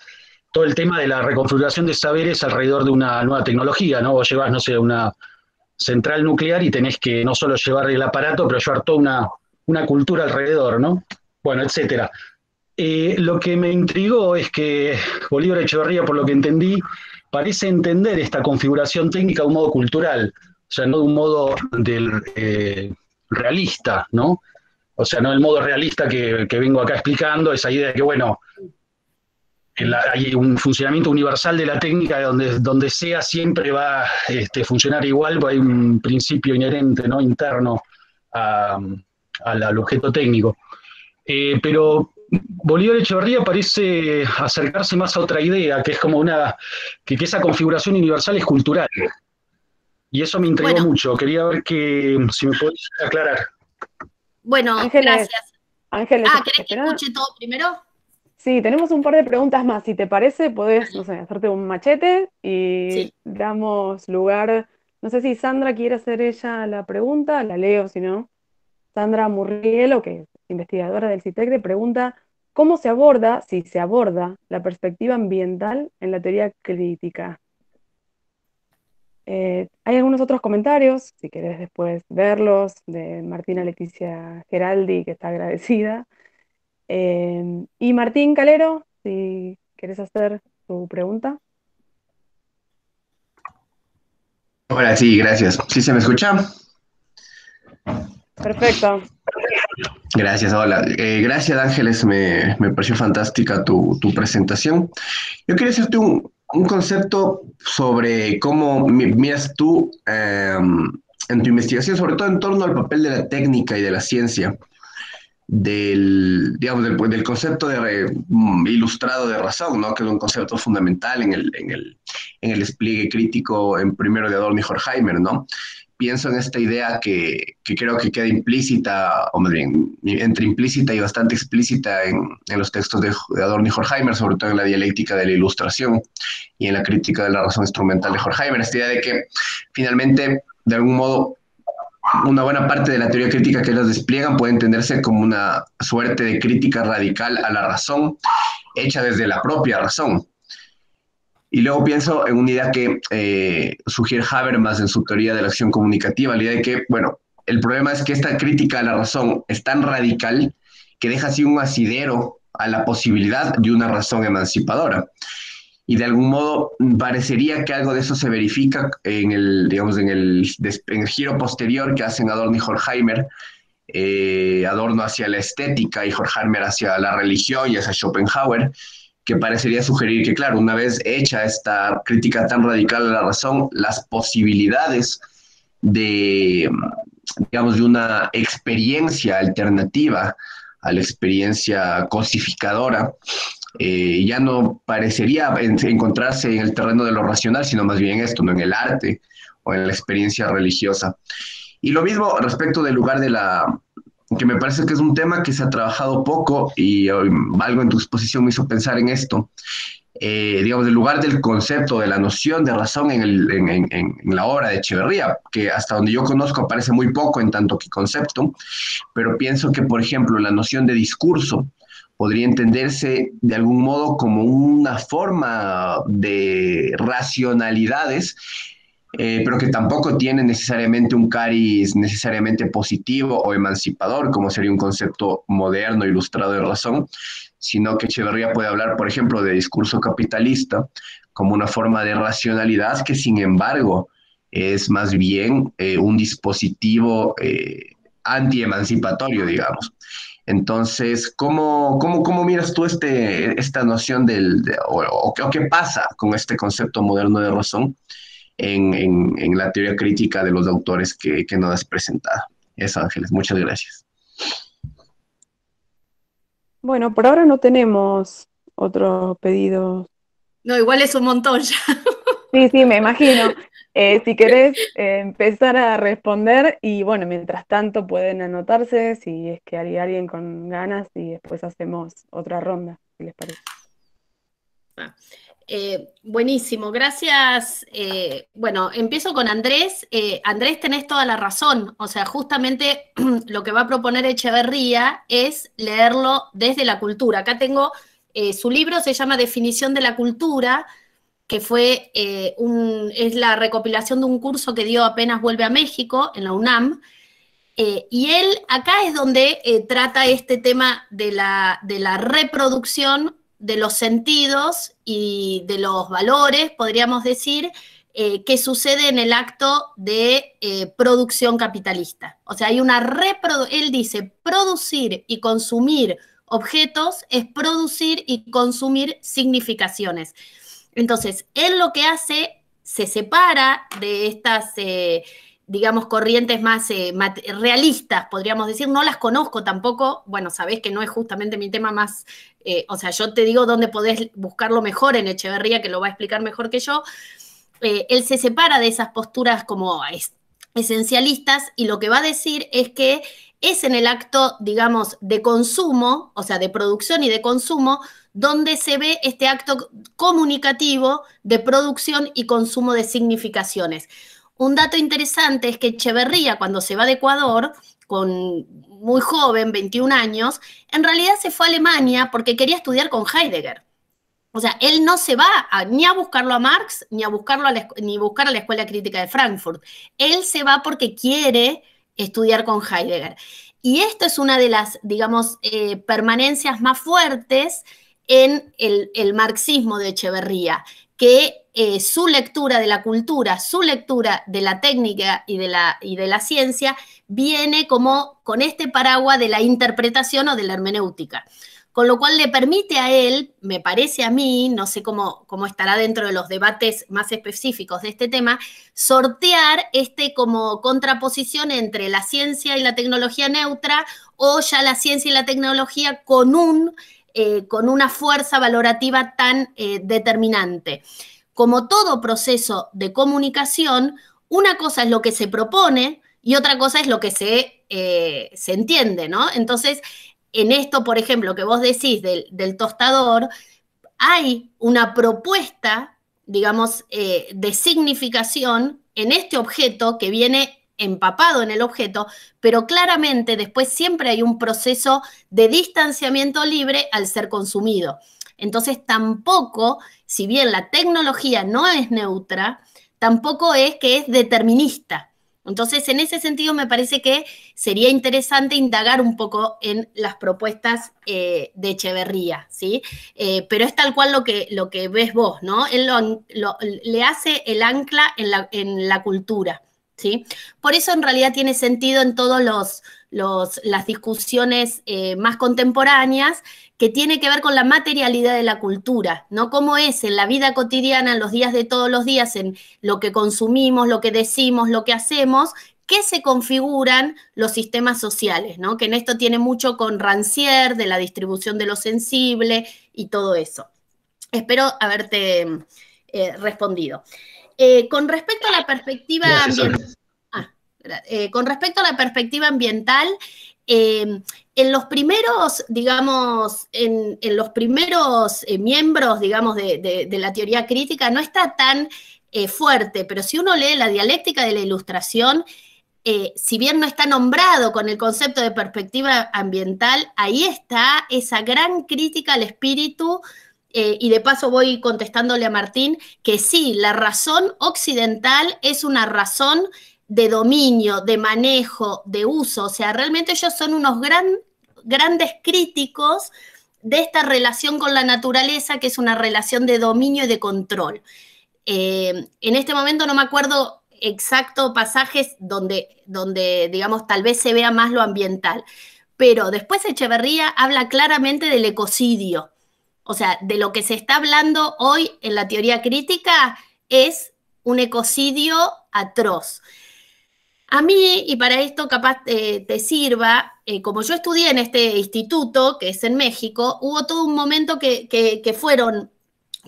todo el tema de la reconfiguración de saberes alrededor de una nueva tecnología, ¿no? Vos llevas, no sé, una central nuclear y tenés que no solo llevar el aparato, pero llevar toda una, una cultura alrededor, ¿no? Bueno, etcétera. Eh, lo que me intrigó es que Bolívar Echeverría, por lo que entendí, parece entender esta configuración técnica de un modo cultural, o sea, no de un modo eh, realista, ¿no? O sea, no el modo realista que, vengo acá explicando, esa idea de que, bueno, hay un funcionamiento universal de la técnica donde, donde sea siempre va a este, funcionar igual, porque hay un principio inherente, ¿no? interno al objeto técnico. Eh, pero Bolívar Echeverría parece acercarse más a otra idea, que es como una, que, esa configuración universal es cultural. Y eso me intrigó mucho. Quería ver que, si me podés aclarar. Bueno, gracias. Ángeles, ah, ¿querés que escuche todo primero? Sí, tenemos un par de preguntas más. Si te parece, podés, no sé, hacerte un machete y damos lugar. No sé si Sandra quiere hacer ella la pregunta, la leo, si no. Sandra Murriel, o que investigadora del CITECRE, pregunta cómo se aborda, si se aborda, la perspectiva ambiental en la teoría crítica. Eh, hay algunos otros comentarios, si querés después verlos, de Martina Leticia Geraldi, que está agradecida. Eh, y Martín Calero, si querés hacer tu pregunta. Ahora sí, gracias. ¿Sí se me escucha? Perfecto. Gracias, hola. Eh, gracias, Ángeles. Me, me pareció fantástica tu, presentación. Yo quería hacerte un, concepto sobre cómo miras tú em, en tu investigación, sobre todo en torno al papel de la técnica y de la ciencia, del, del, concepto de mm, ilustrado de razón, ¿no? que es un concepto fundamental en el, en el despliegue crítico en primero de Adorno y Horkheimer, ¿no? pienso en esta idea que, que creo que queda implícita, o más bien, entre implícita y bastante explícita en, los textos de, Adorno y Horkheimer, sobre todo en la dialéctica de la ilustración y en la crítica de la razón instrumental de Horkheimer, esta idea de que finalmente, de algún modo, una buena parte de la teoría crítica que ellos despliegan puede entenderse como una suerte de crítica radical a la razón, hecha desde la propia razón. Y luego pienso en una idea que eh, sugiere Habermas en su teoría de la acción comunicativa, la idea de que, bueno, el problema es que esta crítica a la razón es tan radical que deja así un asidero a la posibilidad de una razón emancipadora. Y de algún modo parecería que algo de eso se verifica en el, en giro posterior que hacen Adorno y Horkheimer, eh, Adorno hacia la estética y Horkheimer hacia la religión y hacia Schopenhauer, que parecería sugerir que, claro, una vez hecha esta crítica tan radical a la razón, las posibilidades de, digamos, de una experiencia alternativa a la experiencia cosificadora, eh, ya no parecería encontrarse en el terreno de lo racional, sino más bien esto, ¿no? en el arte o en la experiencia religiosa. Y lo mismo respecto del lugar de la, que me parece que es un tema que se ha trabajado poco y um, algo en tu exposición me hizo pensar en esto. Eh, digamos, del lugar del concepto, de la noción de razón en, en, la obra de Echeverría, que hasta donde yo conozco aparece muy poco en tanto que concepto, pero pienso que, por ejemplo, la noción de discurso podría entenderse de algún modo como una forma de racionalidades eh, pero que tampoco tiene necesariamente un cariz necesariamente positivo o emancipador, como sería un concepto moderno, ilustrado de razón, sino que Echeverría puede hablar, por ejemplo, de discurso capitalista como una forma de racionalidad que, sin embargo, es más bien eh, un dispositivo eh, anti-emancipatorio, digamos. Entonces, ¿cómo, miras tú este, esta noción del, o, qué pasa con este concepto moderno de razón? en, la teoría crítica de los autores que, que nos has presentado. Eso, Ángeles, muchas gracias. Bueno, por ahora no tenemos otro pedido. No, igual es un montón ya. <laughs> Sí, sí, me imagino. Eh, si querés eh, empezar a responder y bueno, mientras tanto pueden anotarse si es que hay alguien con ganas y después hacemos otra ronda, si les parece. Ah. Eh, buenísimo, gracias. Eh, bueno, empiezo con Andrés. Eh, Andrés, tenés toda la razón. O sea, justamente <clears throat> lo que va a proponer Echeverría es leerlo desde la cultura. Acá tengo su libro, se llama Definición de la Cultura, que fue un, es la recopilación de un curso que dio apenas vuelve a México en la UNAM. y él acá es donde trata este tema de la, de la reproducción de los sentidos y de los valores, podríamos decir, eh, que sucede en el acto de eh, producción capitalista. O sea, hay una reproducción, él dice, producir y consumir objetos es producir y consumir significaciones. Entonces, él lo que hace, se separa de estas... Eh, digamos, corrientes más eh, realistas, podríamos decir. No las conozco tampoco. Bueno, sabés que no es justamente mi tema más, eh, o sea, yo te digo dónde podés buscarlo mejor en Echeverría, que lo va a explicar mejor que yo. Eh, él se separa de esas posturas como esencialistas y lo que va a decir es que es en el acto, digamos, de consumo, o sea, de producción y de consumo, donde se ve este acto comunicativo de producción y consumo de significaciones. Un dato interesante es que Echeverría, cuando se va de Ecuador, con muy joven, 21 años, en realidad se fue a Alemania porque quería estudiar con Heidegger. O sea, él no se va ni a buscarlo a Marx, ni a buscarlo a la, ni buscar a la Escuela Crítica de Frankfurt. Él se va porque quiere estudiar con Heidegger. Y esto es una de las, digamos, eh, permanencias más fuertes en el, el marxismo de Echeverría, que eh, su lectura de la cultura, su lectura de la técnica y de la, ciencia, viene como con este paraguas de la interpretación o de la hermenéutica. Con lo cual le permite a él, me parece a mí, no sé cómo, cómo estará dentro de los debates más específicos de este tema, sortear este como contraposición entre la ciencia y la tecnología neutra o ya la ciencia y la tecnología con un eh, con una fuerza valorativa tan eh, determinante como todo proceso de comunicación, una cosa es lo que se propone y otra cosa es lo que se, eh, entiende, ¿no? Entonces, en esto, por ejemplo, que vos decís del, tostador, hay una propuesta, digamos, eh, de significación en este objeto que viene empapado en el objeto, pero claramente después siempre hay un proceso de distanciamiento libre al ser consumido. Entonces tampoco, si bien la tecnología no es neutra, tampoco es que es determinista. Entonces, en ese sentido, me parece que sería interesante indagar un poco en las propuestas eh, de Echeverría, ¿sí? Eh, pero es tal cual lo que, lo que ves vos, ¿no? Él le hace el ancla en la, en la cultura, ¿sí? Por eso, en realidad, tiene sentido en todos los las discusiones eh, más contemporáneas, que tiene que ver con la materialidad de la cultura, ¿no? Cómo es en la vida cotidiana, en los días de todos los días, en lo que consumimos, lo que decimos, lo que hacemos, qué se configuran los sistemas sociales, ¿no? Que en esto tiene mucho con Rancière, de la distribución de lo sensible y todo eso. Espero haberte eh, respondido. Eh, con respecto a la perspectiva eh, con respecto a la perspectiva ambiental, eh, en los primeros, digamos, en, los primeros eh, miembros, digamos, de, la teoría crítica no está tan fuerte, pero si uno lee la dialéctica de la ilustración, si bien no está nombrado con el concepto de perspectiva ambiental, ahí está esa gran crítica al espíritu y de paso voy contestándole a Martín, que sí, la razón occidental es una razón de dominio, de manejo, de uso. O sea, realmente ellos son unos grandes críticos de esta relación con la naturaleza, que es una relación de dominio y de control. Eh, en este momento no me acuerdo exacto pasajes donde, donde, digamos, tal vez se vea más lo ambiental, pero después Echeverría habla claramente del ecocidio. O sea, de lo que se está hablando hoy en la teoría crítica es un ecocidio atroz. A mí, y para esto capaz eh, te sirva, eh, como yo estudié en este instituto, que es en México, hubo todo un momento que, fueron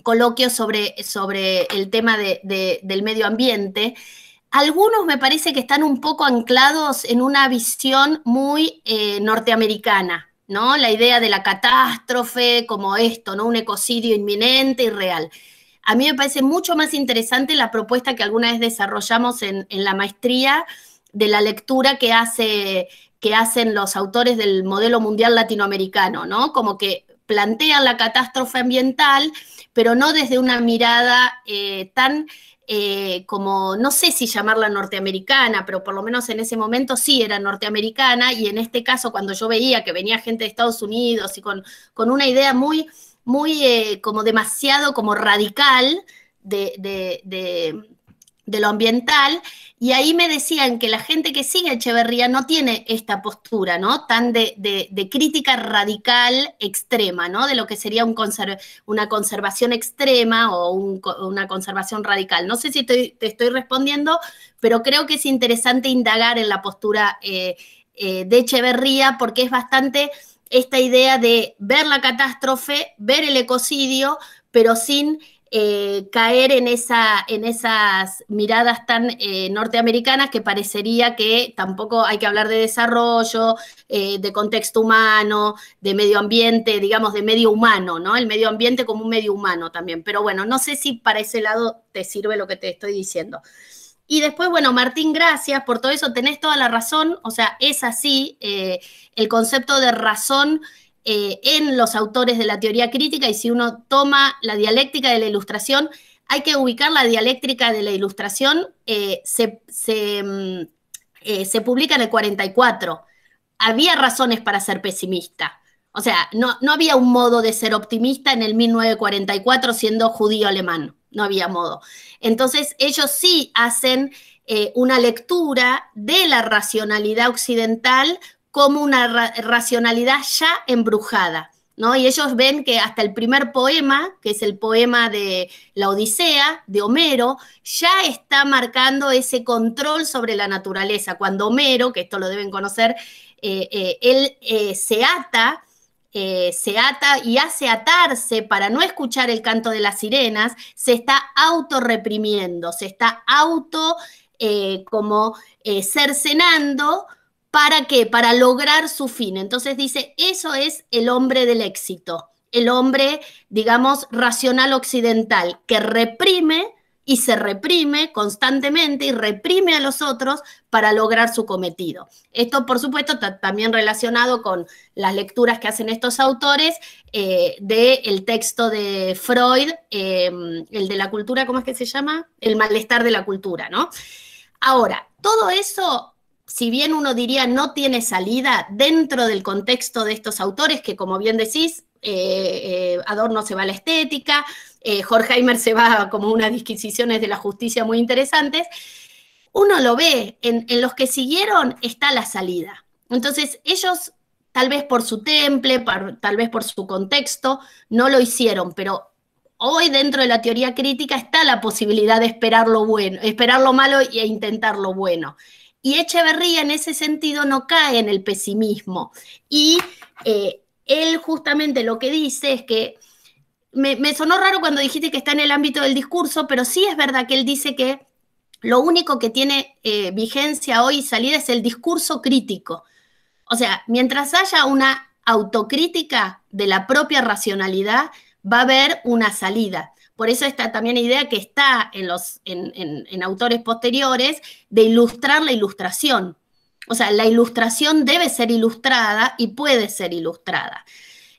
coloquios sobre, sobre el tema del medio ambiente. Algunos me parece que están un poco anclados en una visión muy eh, norteamericana, ¿no? La idea de la catástrofe como esto, ¿no? Un ecocidio inminente y real. A mí me parece mucho más interesante la propuesta que alguna vez desarrollamos en, en la maestría, de la lectura que, hace, que hacen los autores del modelo mundial latinoamericano, ¿no? Como que plantean la catástrofe ambiental, pero no desde una mirada eh, tan eh, como, no sé si llamarla norteamericana, pero por lo menos en ese momento sí era norteamericana, y en este caso cuando yo veía que venía gente de Estados Unidos y con, con una idea muy, muy eh, como demasiado como radical de de lo ambiental, y ahí me decían que la gente que sigue Echeverría no tiene esta postura, ¿no? Tan de, de, crítica radical extrema, ¿no? De lo que sería un una conservación extrema o una conservación radical. No sé si te estoy respondiendo, pero creo que es interesante indagar en la postura eh, eh, de Echeverría porque es bastante esta idea de ver la catástrofe, ver el ecocidio, pero sin eh, caer en, esa, en esas miradas tan eh, norteamericanas que parecería que tampoco hay que hablar de desarrollo, eh, de contexto humano, de medio ambiente, digamos, de medio humano, ¿no? El medio ambiente como un medio humano también. Pero bueno, no sé si para ese lado te sirve lo que te estoy diciendo. Y después, bueno, Martín, gracias por todo eso. Tenés toda la razón. O sea, es así. el concepto de razón eh, en los autores de la teoría crítica y si uno toma la dialéctica de la ilustración, hay que ubicar la dialéctica de la ilustración, eh, mm, eh, se, publica en el 44. Había razones para ser pesimista. O sea, no, no había un modo de ser optimista en el 1944 siendo judío alemán, no había modo. Entonces, ellos sí hacen una lectura de la racionalidad occidental como una racionalidad ya embrujada. ¿No? Y ellos ven que hasta el primer poema, que es el poema de la Odisea, de Homero, ya está marcando ese control sobre la naturaleza. Cuando Homero, que esto lo deben conocer, eh, eh, él eh, se ata. se ata y hace atarse para no escuchar el canto de las sirenas, se está autorreprimiendo, se está auto como cercenando ¿Para qué? Para lograr su fin. Entonces dice, eso es el hombre del éxito, el hombre, digamos, racional occidental, que reprime y se reprime constantemente y reprime a los otros para lograr su cometido. Esto, por supuesto, también relacionado con las lecturas que hacen estos autores eh, del texto de Freud, em, el de la cultura, ¿cómo es que se llama? El malestar de la cultura, ¿no? Ahora, todo eso si bien uno diría no tiene salida dentro del contexto de estos autores, que como bien decís, eh, eh, Adorno se va a la estética, eh, Horkheimer se va como unas disquisiciones de la justicia muy interesantes, uno lo ve, en, los que siguieron está la salida. Entonces ellos, tal vez por su temple, tal vez por su contexto, no lo hicieron, pero hoy dentro de la teoría crítica está la posibilidad de esperar lo bueno, esperar lo malo e intentar lo bueno. Y Echeverría en ese sentido no cae en el pesimismo. Y eh, él justamente lo que dice es que me, sonó raro cuando dijiste que está en el ámbito del discurso, pero sí es verdad que él dice que lo único que tiene eh, vigencia hoy y salida es el discurso crítico. O sea, mientras haya una autocrítica de la propia racionalidad, va a haber una salida. Por eso está también la idea que está en, los, en, autores posteriores de ilustrar la ilustración. O sea, la ilustración debe ser ilustrada y puede ser ilustrada.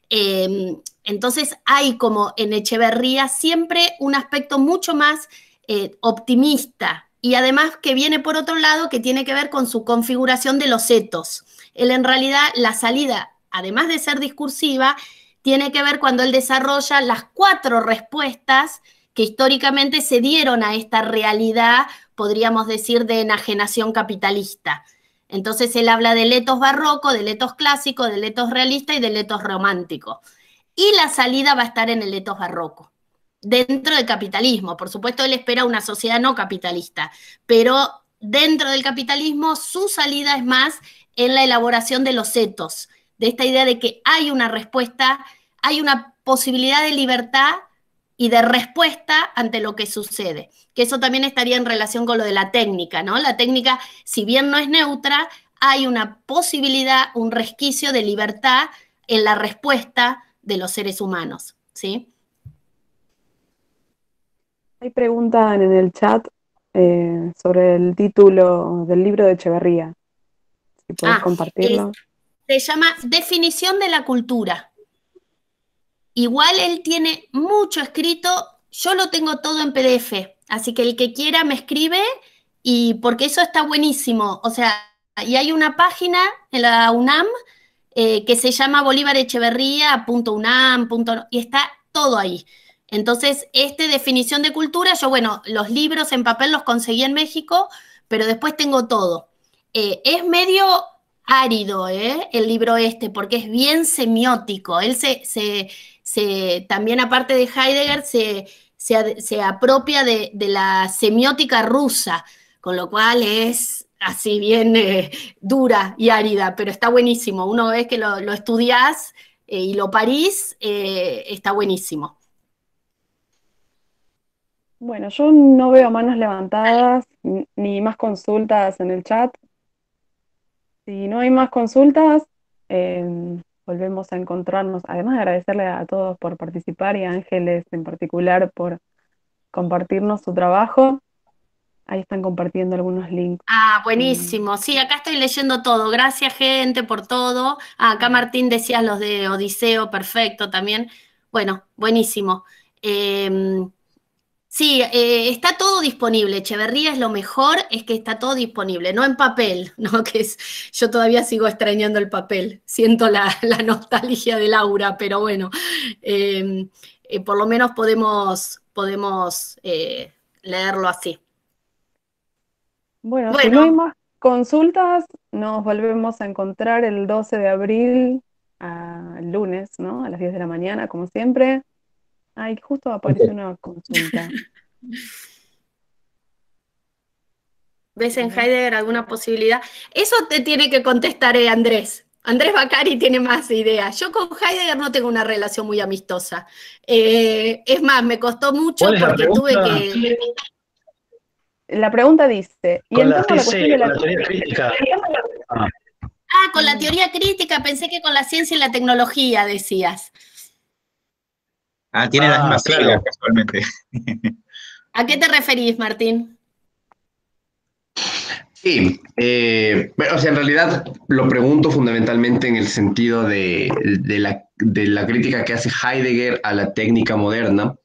Em, entonces hay como en Echeverría siempre un aspecto mucho más eh, optimista y además que viene por otro lado que tiene que ver con su configuración de los etos. Él en realidad la salida, además de ser discursiva, tiene que ver cuando él desarrolla las cuatro respuestas que históricamente se dieron a esta realidad, podríamos decir, de enajenación capitalista. Entonces él habla del etos barroco, del etos clásico, del etos realista y del etos romántico. Y la salida va a estar en el etos barroco, dentro del capitalismo. Por supuesto, él espera una sociedad no capitalista, pero dentro del capitalismo su salida es más en la elaboración de los etos, de esta idea de que hay una respuesta, hay una posibilidad de libertad y de respuesta ante lo que sucede. Que eso también estaría en relación con lo de la técnica, ¿no? La técnica, si bien no es neutra, hay una posibilidad, un resquicio de libertad en la respuesta de los seres humanos, ¿sí? Hay preguntas en el chat eh, sobre el título del libro de Echeverría. Si puedes ah, compartirlo. Se llama Definición de la Cultura. Igual él tiene mucho escrito, yo lo tengo todo en PDF, así que el que quiera me escribe y porque eso está buenísimo. O sea, y hay una página en la UNAM eh, que se llama punto y está todo ahí. Entonces, este definición de cultura, yo bueno, los libros en papel los conseguí en México, pero después tengo todo. Eh, es medio árido, ¿eh? El libro este, porque es bien semiótico. Él se, también aparte de Heidegger, se, apropia de, la semiótica rusa, con lo cual es así bien eh, dura y árida, pero está buenísimo. Una vez que lo, estudias eh, y lo parís, eh, está buenísimo. Bueno, yo no veo manos levantadas ni más consultas en el chat, si no hay más consultas, em, volvemos a encontrarnos. Además de agradecerle a todos por participar y a Ángeles en particular por compartirnos su trabajo. Ahí están compartiendo algunos links. Ah, em, buenísimo. Sí, acá estoy leyendo todo. Gracias, gente, por todo. Ah, acá Martín decías los de Odiseo, perfecto también. Bueno, buenísimo. Em, Sí, eh, está todo disponible. Echeverría es lo mejor, es que está todo disponible, no en papel, <laughs> ¿no? Que es, yo todavía sigo extrañando el papel. Siento la, <laughs> nostalgia de Laura, pero bueno, em, eh, por lo menos podemos, podemos eh, leerlo así. Bueno, bueno, si no hay más consultas, nos volvemos a encontrar el 12 de abril, a ah, lunes, ¿no? A las 10 de la mañana, como siempre. Ay, justo apareció una consulta. <laughs> ¿Ves en Heidegger alguna posibilidad? Eso te tiene que contestar eh, Andrés. Andrés Bacari <laughs> tiene más ideas. Yo con Heidegger no tengo una relación muy amistosa. Eh, es más, me costó mucho porque tuve que... La pregunta dice... ¿y con la, teoría crítica. ah, con la teoría crítica, pensé que con la ciencia y la tecnología decías. Ah, tiene las ah, mismas casualmente. <laughs> ¿A qué te referís, Martín? Sí, eh, o sea, en realidad lo pregunto fundamentalmente en el sentido de, la, crítica que hace Heidegger a la técnica moderna,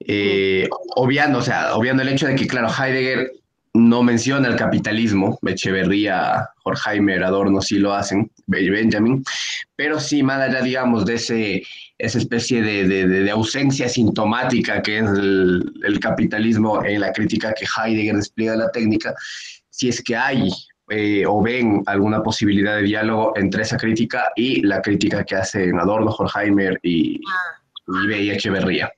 eh, mm. obviando, o sea, obviando el hecho de que, claro, Heidegger no menciona el capitalismo, Echeverría, Jorge Adorno sí lo hacen, Benjamin, pero sí, más allá, digamos, de ese, esa especie de, ausencia sintomática que es el, capitalismo en la crítica que Heidegger despliega de la técnica, si es que hay eh, o ven alguna posibilidad de diálogo entre esa crítica y la crítica que hacen Adorno, Horkheimer y, ah. y Echeverría.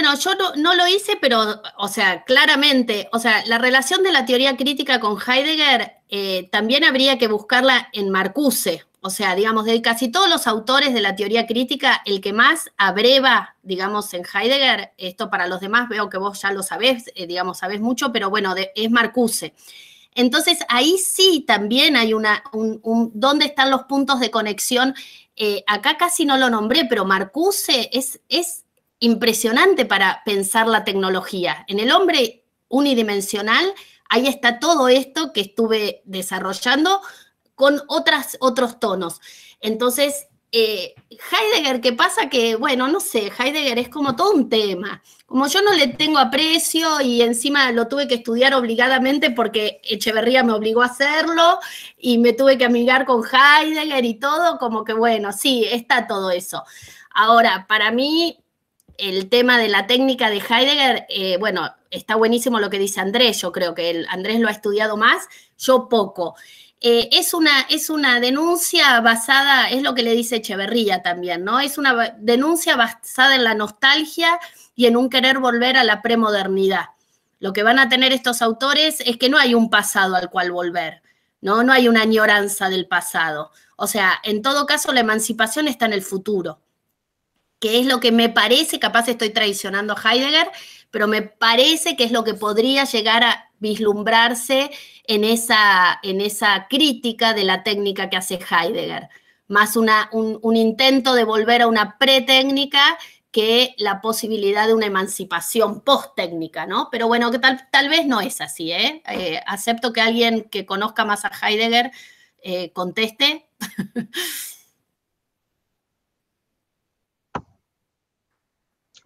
Bueno, yo no, lo hice, pero, o sea, claramente, o sea, la relación de la teoría crítica con Heidegger eh, también habría que buscarla en Marcuse. O sea, digamos, de casi todos los autores de la teoría crítica, el que más abreva, digamos, en Heidegger, esto para los demás veo que vos ya lo sabés, eh, digamos, sabés mucho, pero bueno, es Marcuse. Entonces, ahí sí también hay una, un, dónde están los puntos de conexión. Eh, acá casi no lo nombré, pero Marcuse es, es impresionante para pensar la tecnología. En el hombre unidimensional, ahí está todo esto que estuve desarrollando con otras, otros tonos. Entonces, eh, Heidegger, ¿qué pasa? Que, bueno, no sé, Heidegger es como todo un tema. Como yo no le tengo aprecio y encima lo tuve que estudiar obligadamente porque Echeverría me obligó a hacerlo y me tuve que amigar con Heidegger y todo, como que, bueno, sí, está todo eso. Ahora, para mí, el tema de la técnica de Heidegger, eh, bueno, está buenísimo lo que dice Andrés, yo creo que Andrés lo ha estudiado más, yo poco. Eh, es, una, es una denuncia basada, es lo que le dice Echeverría también, ¿no? Es una denuncia basada en la nostalgia y en un querer volver a la premodernidad. Lo que van a tener estos autores es que no hay un pasado al cual volver, ¿no? No hay una añoranza del pasado. O sea, en todo caso, la emancipación está en el futuro que es lo que me parece, capaz estoy traicionando a Heidegger, pero me parece que es lo que podría llegar a vislumbrarse en esa, en esa crítica de la técnica que hace Heidegger, más una, un, intento de volver a una pretécnica que la posibilidad de una emancipación post-técnica, ¿no? Pero bueno, que tal, tal vez no es así, ¿eh? eh acepto que alguien que conozca más a Heidegger eh, conteste. <laughs>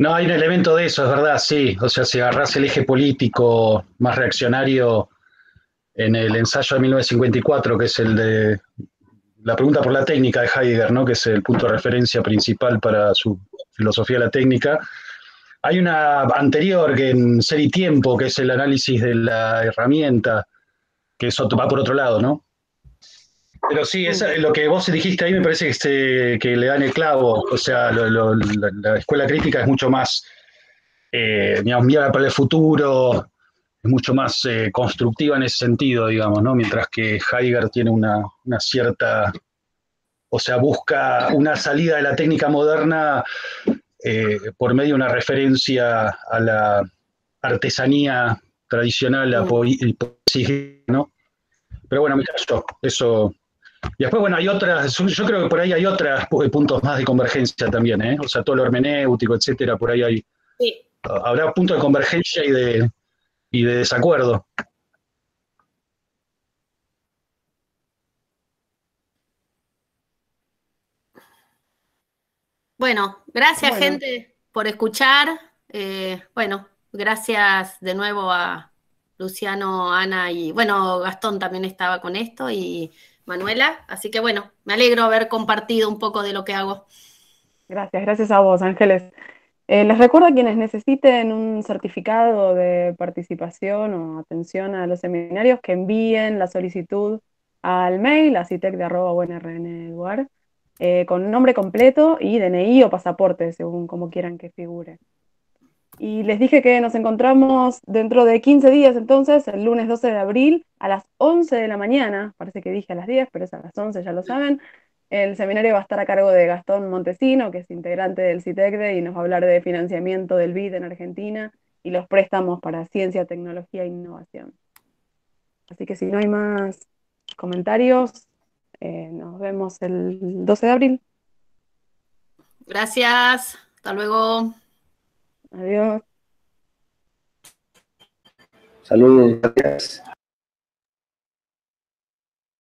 No, hay un elemento de eso, es verdad, sí. O sea, si agarrás el eje político más reaccionario en el ensayo de 1954, que es el de la pregunta por la técnica de Heidegger, ¿no? que es el punto de referencia principal para su filosofía de la técnica, hay una anterior que en Ser y Tiempo, que es el análisis de la herramienta, que eso va por otro lado, ¿no? Pero sí, lo que vos dijiste ahí me parece que, que le dan el clavo. O sea, la, escuela crítica es mucho más, eh, para el futuro, es mucho más eh, constructiva en ese sentido, digamos, ¿no? Mientras que Heidegger tiene una, una cierta, o sea, busca una salida de la técnica moderna eh, por medio de una referencia a la artesanía tradicional, la mm. poesía, ¿no? Pero bueno, mira, yo, eso y después, bueno, hay otras, yo creo que por ahí hay otros eh, puntos más de convergencia también, ¿eh? O sea, todo lo hermenéutico, etcétera, por ahí hay. Habrá puntos de convergencia y de, de desacuerdo. Bueno, gracias gente por escuchar. Eh, bueno, gracias de nuevo a Luciano, Ana y bueno, Gastón también estaba con esto y Manuela. Así que bueno, me alegro haber compartido un poco de lo que hago. Gracias, gracias a vos, Ángeles. Eh, les recuerdo a quienes necesiten un certificado de participación o atención a los seminarios que envíen la solicitud al mail a eduard eh, con nombre completo y DNI o pasaporte, según como quieran que figure. Y les dije que nos encontramos dentro de 15 días, entonces, el lunes 12 de abril a las 11 de la mañana. Parece que dije a las 10, pero es a las 11, ya lo saben. El seminario va a estar a cargo de Gastón Montesino, que es integrante del CITECDE y nos va a hablar de financiamiento del BID en Argentina y los préstamos para ciencia, tecnología e innovación. Así que si no hay más comentarios, eh, nos vemos el 12 de abril. Gracias, hasta luego. Adiós. Saludos, gracias.